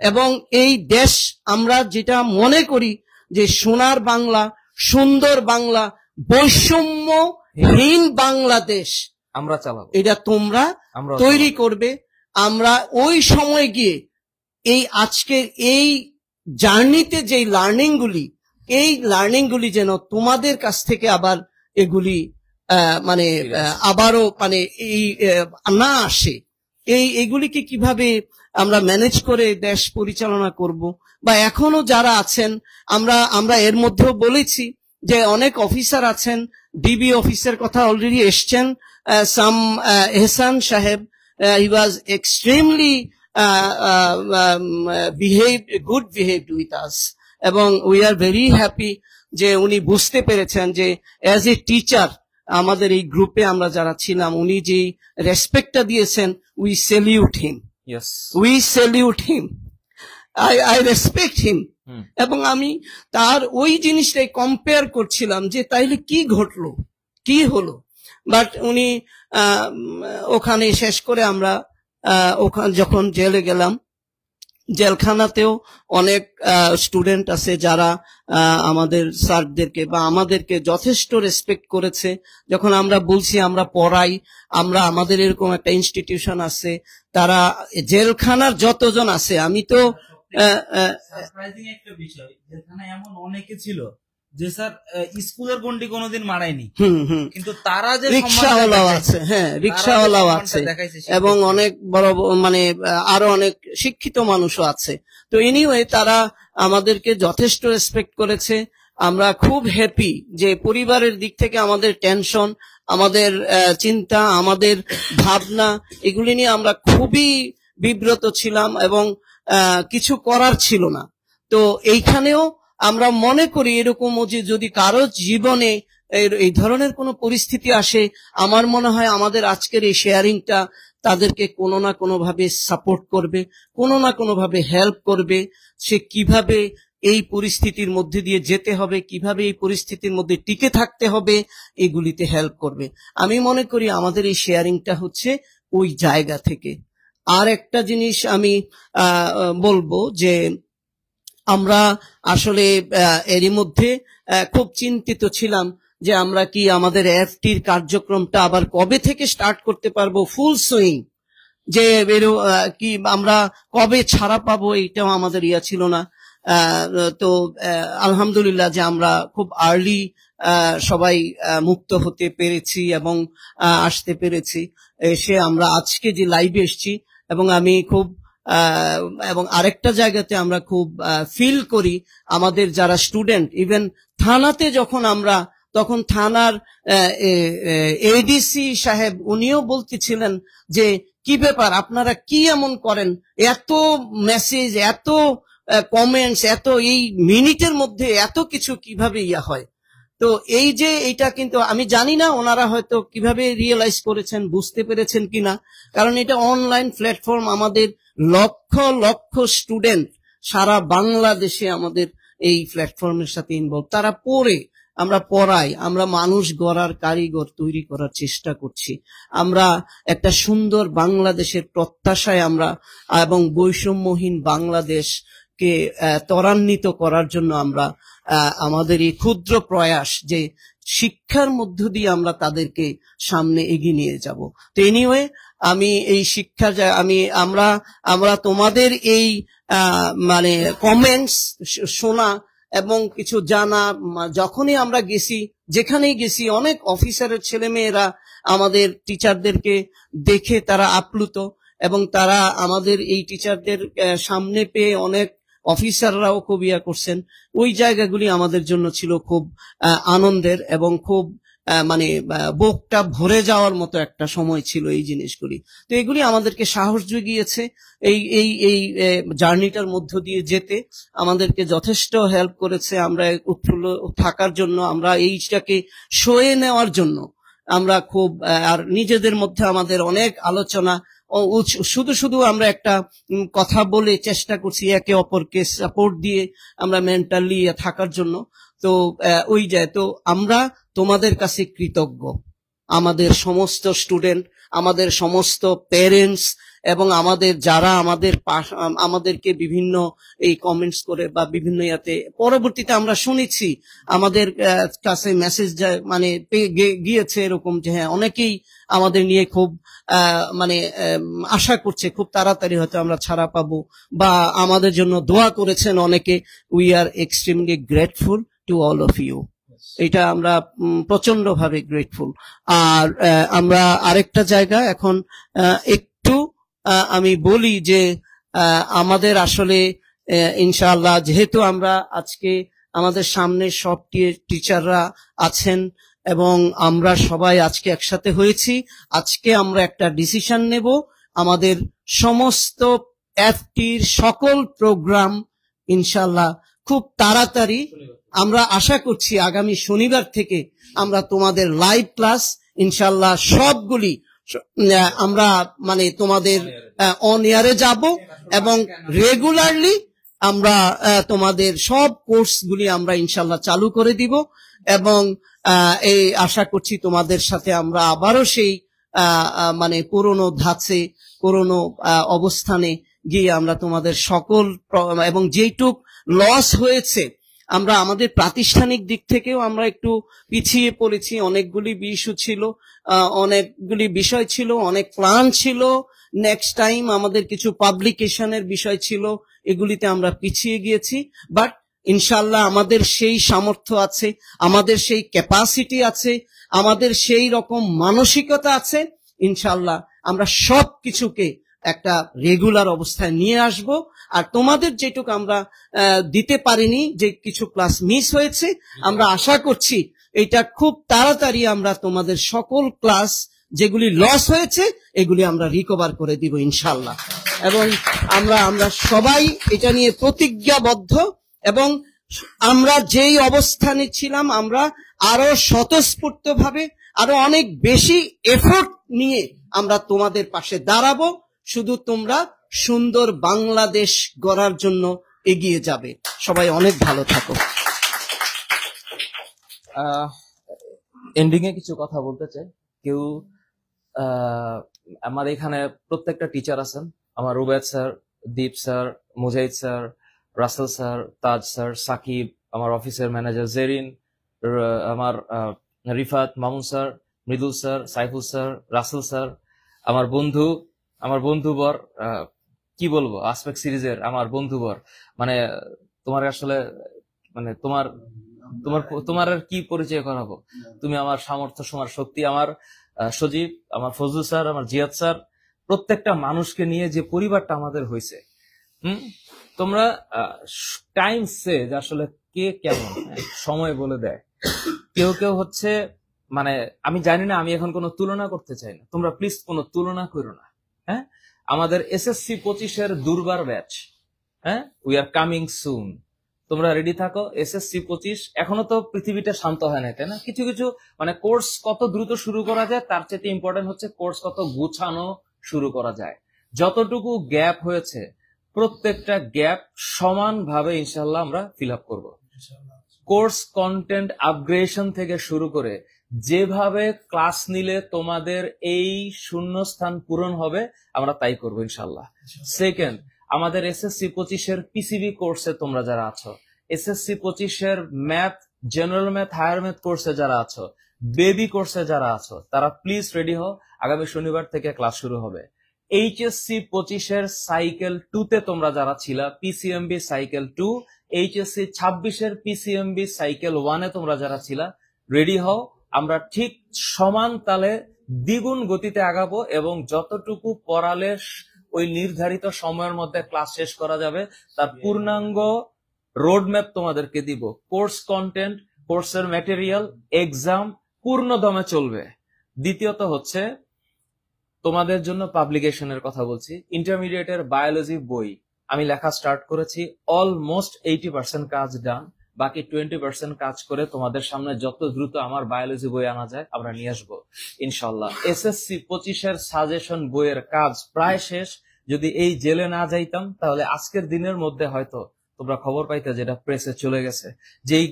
এবং এই দেশ আমরা যেটা মনে করি যে সোনার বাংলা সুন্দর বাংলা বৈষম্য হীন বাংলাদেশ আমরা চালাবো এটা তোমরা তৈরি করবে আমরা ওই সময় গিয়ে এই আজকের এই জার্নিতে যে লার্নিং গুলি এই লার্নিং গুলি যেন তোমাদের কাছ থেকে আবার এগুলি মানে আবারও মানে এই না আসে এই এগুলিকে কিভাবে আমরা ম্যানেজ করে দেশ পরিচালনা করব বা এখনো যারা আছেন আমরা আমরা এর মধ্যেও বলেছি যে অনেক অফিসার আছেন ডিবি অফিসের কথা অলরেডি এসছেন সাম এহসান সাহেব he was extremely behave good behaved with us এবং উই আর ভেরি হ্যাপি যে উনি বুঝতে পেরেছেন যে অ্যাজ এ টিচার আমাদের এই গ্রুপে আমরা যারা ছিলাম উনি যে রেসপেক্টটা দিয়েছেন we salute him we salute him I I respect him এবং আমি তার ওই জিনিসটাই কম্পেয়ার করছিলাম যে তাইলে কি ঘটলো কি হলো বাট উনি ওখানে শেষ করে আমরা ওখানে যখন জেলে গেলাম জেলখানাতেও অনেক স্টুডেন্ট আছে যারা আমাদের স্যারদেরকে বা আমাদেরকে যথেষ্ট রেসপেক্ট করেছে যখন আমরা বলছি আমরা পড়াই আমরা আমাদের এরকম একটা ইনস্টিটিউশন আছে তারা জেলখানার যতজন আছে আমি তো সারপ্রাইজিং একটা বিষয় যেখানে এমন অনেকে ছিল যে স্যার স্কুলের গন্ডি কোনোদিন মারায়নি কিন্তু তারা যে রিক্সাওয়ালাও আছে হ্যাঁ রিক্সাওয়ালাও আছে এবং অনেক বড় মানে আরো অনেক শিক্ষিত মানুষও আছে তো এনিওয়ে তারা আমাদেরকে যথেষ্ট রেসপেক্ট করেছে আমরা খুব হ্যাপি যে পরিবারের দিক থেকে আমাদের টেনশন আমাদের চিন্তা আমাদের ভাবনা এগুলি নিয়ে আমরা খুবই বিব্রত ছিলাম এবং কিছু করার ছিল না তো এইখানেও আমরা মনে করি এরকম যে যদি কারো জীবনে এই ধরনের কোনো পরিস্থিতি আসে আমার মনে হয় আমাদের আজকের এই শেয়ারিংটা তাদেরকে কোনো না কোনোভাবে সাপোর্ট করবে কোনো না কোনোভাবে হেল্প করবে সে কিভাবে এই পরিস্থিতির মধ্যে দিয়ে যেতে হবে কিভাবে এই পরিস্থিতির মধ্যে টিকে থাকতে হবে এগুলিতে হেল্প করবে আমি মনে করি আমাদের এই শেয়ারিংটা হচ্ছে ওই জায়গা থেকে আর একটা জিনিস আমি বলবো যে আমরা আসলে এরই মধ্যে খুব চিন্তিত ছিলাম যে আমরা কি আমাদের এফটির কার্যক্রমটা আবার কবে থেকে স্টার্ট করতে পারবো ফুল সুইং যে বেরো কি আমরা কবে ছাড়া পাবো এইটাও আমাদের ইয়া ছিল না তো আলহামদুলিল্লাহ যে আমরা খুব আর্লি সবাই মুক্ত হতে পেরেছি এবং আসতে পেরেছি এসে আমরা আজকে যে লাইভে এসছি এবং আমি খুব এবং আরেকটা জায়গাতে আমরা খুব ফিল করি আমাদের যারা স্টুডেন্ট ইভেন থানাতে যখন আমরা তখন থানার এডিসি সাহেব উনিও বলতেছিলেন যে কি ব্যাপার আপনারা কি এমন করেন এত মেসেজ এত কমেন্টস এত এই মিনিটের মধ্যে এত কিছু কিভাবে ইয়া হয় তো এই যে এটা কিন্তু আমি জানি না ওনারা হয়তো কিভাবে রিয়েলাইজ করেছেন বুঝতে পেরেছেন কিনা কারণ এটা অনলাইন প্ল্যাটফর্ম আমাদের লক্ষ লক্ষ স্টুডেন্ট সারা বাংলাদেশে আমাদের এই প্ল্যাটফর্মের সাথে ইনভলভ তারা পড়ে আমরা পড়াই আমরা মানুষ গড়ার কারিগর তৈরি করার চেষ্টা করছি আমরা একটা সুন্দর বাংলাদেশের প্রত্যাশায় আমরা এবং বৈষম্যহীন বাংলাদেশ কে ত্বরান্বিত করার জন্য আমরা আমাদের এই ক্ষুদ্র প্রয়াস যে শিক্ষার মধ্য দিয়ে আমরা তাদেরকে সামনে এগিয়ে নিয়ে যাব তো এনিওয়ে আমি এই শিক্ষা আমি আমরা আমরা তোমাদের এই মানে কমেন্টস শোনা এবং কিছু জানা যখনই আমরা গেছি যেখানেই গেছি অনেক অফিসারের ছেলেমেয়েরা আমাদের টিচারদেরকে দেখে তারা আপ্লুত এবং তারা আমাদের এই টিচারদের সামনে পেয়ে অনেক অফিসাররাও কবিয়া করছেন ওই জায়গাগুলি আমাদের জন্য ছিল খুব আনন্দের এবং খুব মানে বুকটা ভরে যাওয়ার মতো একটা সময় ছিল এই জিনিসগুলি তো এগুলি আমাদেরকে সাহস জুগিয়েছে এই এই এই জার্নিটার মধ্য দিয়ে যেতে আমাদেরকে যথেষ্ট হেল্প করেছে আমরা উৎফুল্ল থাকার জন্য আমরা এইটাকে সয়ে নেওয়ার জন্য আমরা খুব আর নিজেদের মধ্যে আমাদের অনেক আলোচনা শুধু শুধু আমরা একটা কথা বলে চেষ্টা করছি একে অপরকে সাপোর্ট দিয়ে আমরা মেন্টালি থাকার জন্য তো ওই যায় তো আমরা তোমাদের কাছে কৃতজ্ঞ আমাদের সমস্ত স্টুডেন্ট আমাদের সমস্ত প্যারেন্টস এবং আমাদের যারা আমাদের আমাদেরকে বিভিন্ন এই কমেন্টস করে বা বিভিন্ন ইয়াতে পরবর্তীতে আমরা শুনেছি আমাদের কাছে মেসেজ মানে গিয়েছে এরকম যে হ্যাঁ অনেকেই আমাদের নিয়ে খুব মানে আশা করছে খুব তাড়াতাড়ি হয়তো আমরা ছাড়া পাবো বা আমাদের জন্য দোয়া করেছেন অনেকে we are extremely grateful to all of you এটা আমরা প্রচন্ড ভাবে গ্রেটফুল আর আমরা আরেকটা জায়গা এখন আমি বলি যে আমাদের আসলে ইনশাআল্লাহ যেহেতু আমরা আজকে আমাদের সামনে সব টিচাররা আছেন এবং আমরা সবাই আজকে একসাথে হয়েছি আজকে আমরা একটা ডিসিশন নেব আমাদের সমস্ত অ্যাপটির সকল প্রোগ্রাম ইনশাল্লাহ খুব তাড়াতাড়ি আমরা আশা করছি আগামী শনিবার থেকে আমরা তোমাদের লাইভ ক্লাস ইনশাল্লাহ সবগুলি আমরা মানে তোমাদের অন ইয়ারে যাব এবং রেগুলারলি আমরা তোমাদের সব কোর্সগুলি আমরা ইনশাল্লাহ চালু করে দিব এবং এই আশা করছি তোমাদের সাথে আমরা আবারও সেই মানে পুরনো ধাঁচে পুরনো অবস্থানে গিয়ে আমরা তোমাদের সকল এবং যেইটুক লস হয়েছে আমরা আমাদের প্রাতিষ্ঠানিক দিক থেকেও আমরা একটু পিছিয়ে পড়েছি অনেকগুলি বিষু ছিল অনেকগুলি বিষয় ছিল অনেক প্ল্যান ছিল নেক্সট টাইম আমাদের কিছু পাবলিকেশনের বিষয় ছিল এগুলিতে আমরা পিছিয়ে গিয়েছি বাট ইনশাল্লাহ আমাদের সেই সামর্থ্য আছে আমাদের সেই ক্যাপাসিটি আছে আমাদের সেই রকম মানসিকতা আছে ইনশাল্লাহ আমরা সব কিছুকে একটা রেগুলার অবস্থায় নিয়ে আসব আর তোমাদের যেটুকু আমরা দিতে পারিনি যে কিছু ক্লাস মিস হয়েছে আমরা আশা করছি এটা খুব তাড়াতাড়ি আমরা তোমাদের সকল ক্লাস যেগুলি লস হয়েছে এগুলি আমরা রিকভার করে দিব ইনশাল্লাহ এবং আমরা আমরা সবাই এটা নিয়ে প্রতিজ্ঞাবদ্ধ এবং আমরা যেই অবস্থানে ছিলাম আমরা আরো স্বতঃস্ফূর্তভাবে আরো অনেক বেশি এফোর্ট নিয়ে আমরা তোমাদের পাশে দাঁড়াবো শুধু তোমরা সুন্দর বাংলাদেশ গড়ার জন্য এগিয়ে যাবে সবাই অনেক ভালো থাকো এন্ডিং এ কিছু কথা বলতে চাই কেউ আমার এখানে প্রত্যেকটা টিচার আছেন আমার Rubed sir Deep sir Mujahid sir Rasel sir Taj sir Sakib আমার অফিসের ম্যানেজার জেরিন আমার Rifat Mamun sir Mridul sir Saiful sir Rasel sir আমার বন্ধু আমার বন্ধুবর কি বলবো আসপেক্ট সিরিজের আমার বন্ধুবর মানে তোমার আসলে মানে তোমার তোমার তোমার আর কি পরিচয় করাবো তুমি আমার সামর্থ্য তোমার শক্তি আমার সজীব আমার ফজল স্যার আমার জিয়াদ স্যার প্রত্যেকটা মানুষকে নিয়ে যে পরিবারটা আমাদের হয়েছে হম তোমরা টাইম সে যে আসলে কে কেমন সময় বলে দেয় কেউ কেউ হচ্ছে মানে আমি জানি না আমি এখন কোনো তুলনা করতে চাই না তোমরা প্লিজ কোনো তুলনা করো না হ্যাঁ আমাদের এসএসসি পঁচিশের দুর্বার ব্যাচ হ্যাঁ উই আর কামিং সুন তোমরা রেডি থাকো এসএসসি পঁচিশ এখনো তো পৃথিবীটা শান্ত হয় না তাই না কিছু কিছু মানে কোর্স কত দ্রুত শুরু করা যায় তার চেয়ে ইম্পর্টেন্ট হচ্ছে কোর্স কত গুছানো শুরু করা যায় যতটুকু গ্যাপ হয়েছে প্রত্যেকটা গ্যাপ সমানভাবে ইনশাল্লাহ আমরা ফিল আপ করবো কোর্স কন্টেন্ট আপগ্রেশন থেকে শুরু করে যেভাবে ক্লাস নিলে তোমাদের এই শূন্যস্থান পূরণ হবে আমরা তাই করবো ইনশাল্লাহ সেকেন্ড আমাদের এসএসসি পঁচিশের পিসিবি কোর্সে তোমরা যারা আছো এসএসসি পঁচিশের math general math higher math কোর্সে যারা আছো বেবি কোর্সে যারা আছো তারা প্লিজ রেডি হও আগামী শনিবার থেকে ক্লাস শুরু হবে এইচএসসি পঁচিশের সাইকেল টুতে তোমরা যারা ছিল পিসিএমবি সাইকেল টু এইচএসসি ছাব্বিশের পিসিএমবি সাইকেল ওয়ানে তোমরা যারা ছিল রেডি হও আমরা ঠিক সমান তালে দ্বিগুণ গতিতে আগাবো এবং যতটুকু পড়ালে ওই নির্ধারিত সময়ের মধ্যে ক্লাস শেষ করা যাবে তার পূর্ণাঙ্গ রোডম্যাপ তোমাদেরকে দিব কোর্স কন্টেন্ট কোর্সের ম্যাটেরিয়াল এক্সাম পূর্ণদমে চলবে দ্বিতীয়ত হচ্ছে তোমাদের জন্য পাবলিকেশনের কথা বলছি ইন্টারমিডিয়েটের বায়োলজি বই আমি লেখা স্টার্ট করেছি অলমোস্ট এইটি পার্সেন্ট কাজ ডান বাকি টোয়েন্টি পার্সেন্ট কাজ করে তোমাদের সামনে যত দ্রুত আমার বায়োলজি বই আনা যায় আমরা নিয়ে আসবো ইনশাল্লাহ এসএসসি পঁচিশের সাজেশন বইয়ের কাজ প্রায় শেষ যদি এই জেলে না যাইতাম তাহলে আজকের দিনের মধ্যে হয়তো তোমরা খবর পাইতে যেটা প্রেসে চলে গেছে যেই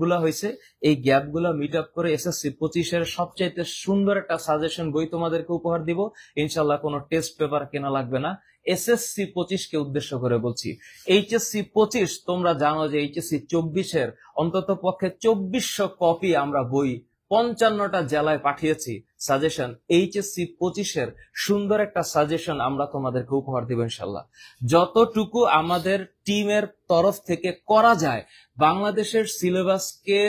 গুলা হয়েছে এই গ্যাপ গুলা মিট আপ করে এসএসসি পঁচিশের সবচাইতে সুন্দর একটা সাজেশন বই তোমাদেরকে উপহার দিব ইনশাল্লাহ কোনো টেস্ট পেপার কেনা লাগবে না এসএসসি পঁচিশ কে উদ্দেশ্য করে বলছি এইচএসসি পঁচিশ তোমরা জানো যে এইচএসসি চব্বিশের অন্তত পক্ষে চব্বিশশো কপি আমরা বই পঞ্চান্নটা জেলায় পাঠিয়েছি সাজেশন এইচএসসি পঁচিশের সুন্দর একটা সাজেশন আমরা তোমাদেরকে উপহার দিব ইনশাল্লাহ যতটুকু আমাদের টিমের তরফ থেকে করা যায় বাংলাদেশের সিলেবাসকে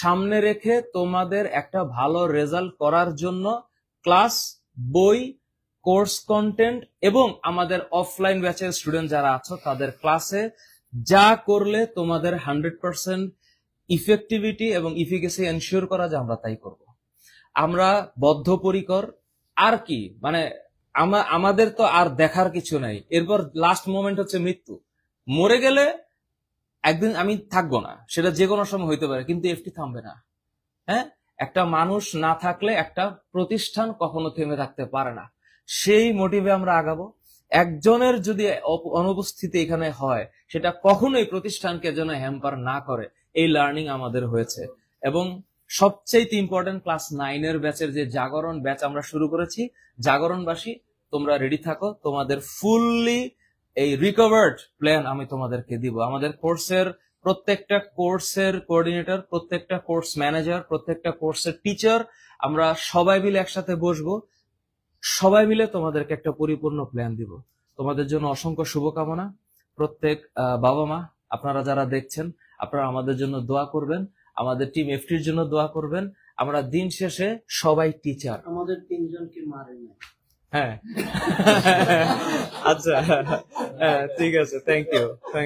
সামনে রেখে তোমাদের একটা ভালো রেজাল্ট করার জন্য ক্লাস বই কোর্স কন্টেন্ট এবং আমাদের অফলাইন ব্যাচের স্টুডেন্ট যারা আছো তাদের ক্লাসে যা করলে তোমাদের হান্ড্রেড পার্সেন্ট ইফেক্টিভিটি এবং ইফিকেসি এনশিওর করা যায় আমরা তাই করব আমরা বদ্ধপরিকর আর কি মানে আমাদের তো আর দেখার কিছু নাই এরপর লাস্ট মোমেন্ট হচ্ছে মৃত্যু মরে গেলে একদিন আমি থাকবো না সেটা যে কোনো সময় হইতে পারে কিন্তু এফটি থামবে না হ্যাঁ একটা মানুষ না থাকলে একটা প্রতিষ্ঠান কখনো থেমে থাকতে পারে না সেই মোটিভে আমরা আগাবো একজনের যদি অনুপস্থিতি এখানে হয় সেটা কখনোই প্রতিষ্ঠানকে যেন হ্যাম্পার না করে এই লার্নিং আমাদের হয়েছে এবং সবচেয়ে ইম্পর্টেন্ট ক্লাস নাইনের ব্যাচের যে জাগরণ ব্যাচ আমরা শুরু করেছি জাগরণবাসী তোমরা রেডি থাকো তোমাদের ফুললি এই রিকভার্ড প্ল্যান আমি তোমাদেরকে দিব আমাদের কোর্সের প্রত্যেকটা কোর্সের কোঅর্ডিনেটর প্রত্যেকটা কোর্স ম্যানেজার প্রত্যেকটা কোর্সের টিচার আমরা সবাই মিলে একসাথে বসবো সবাই মিলে তোমাদেরকে একটা পরিপূর্ণ প্ল্যান দিব তোমাদের জন্য অসংখ্য শুভকামনা প্রত্যেক বাবা মা আপনারা যারা দেখছেন আপনারা আমাদের জন্য দোয়া করবেন আমাদের টিম এফটির জন্য দোয়া করবেন আমরা দিন শেষে সবাই টিচার আমাদের তিনজনকে মারে না হ্যাঁ আচ্ছা হ্যাঁ, ঠিক আছে থ্যাংক ইউ থ্যাংক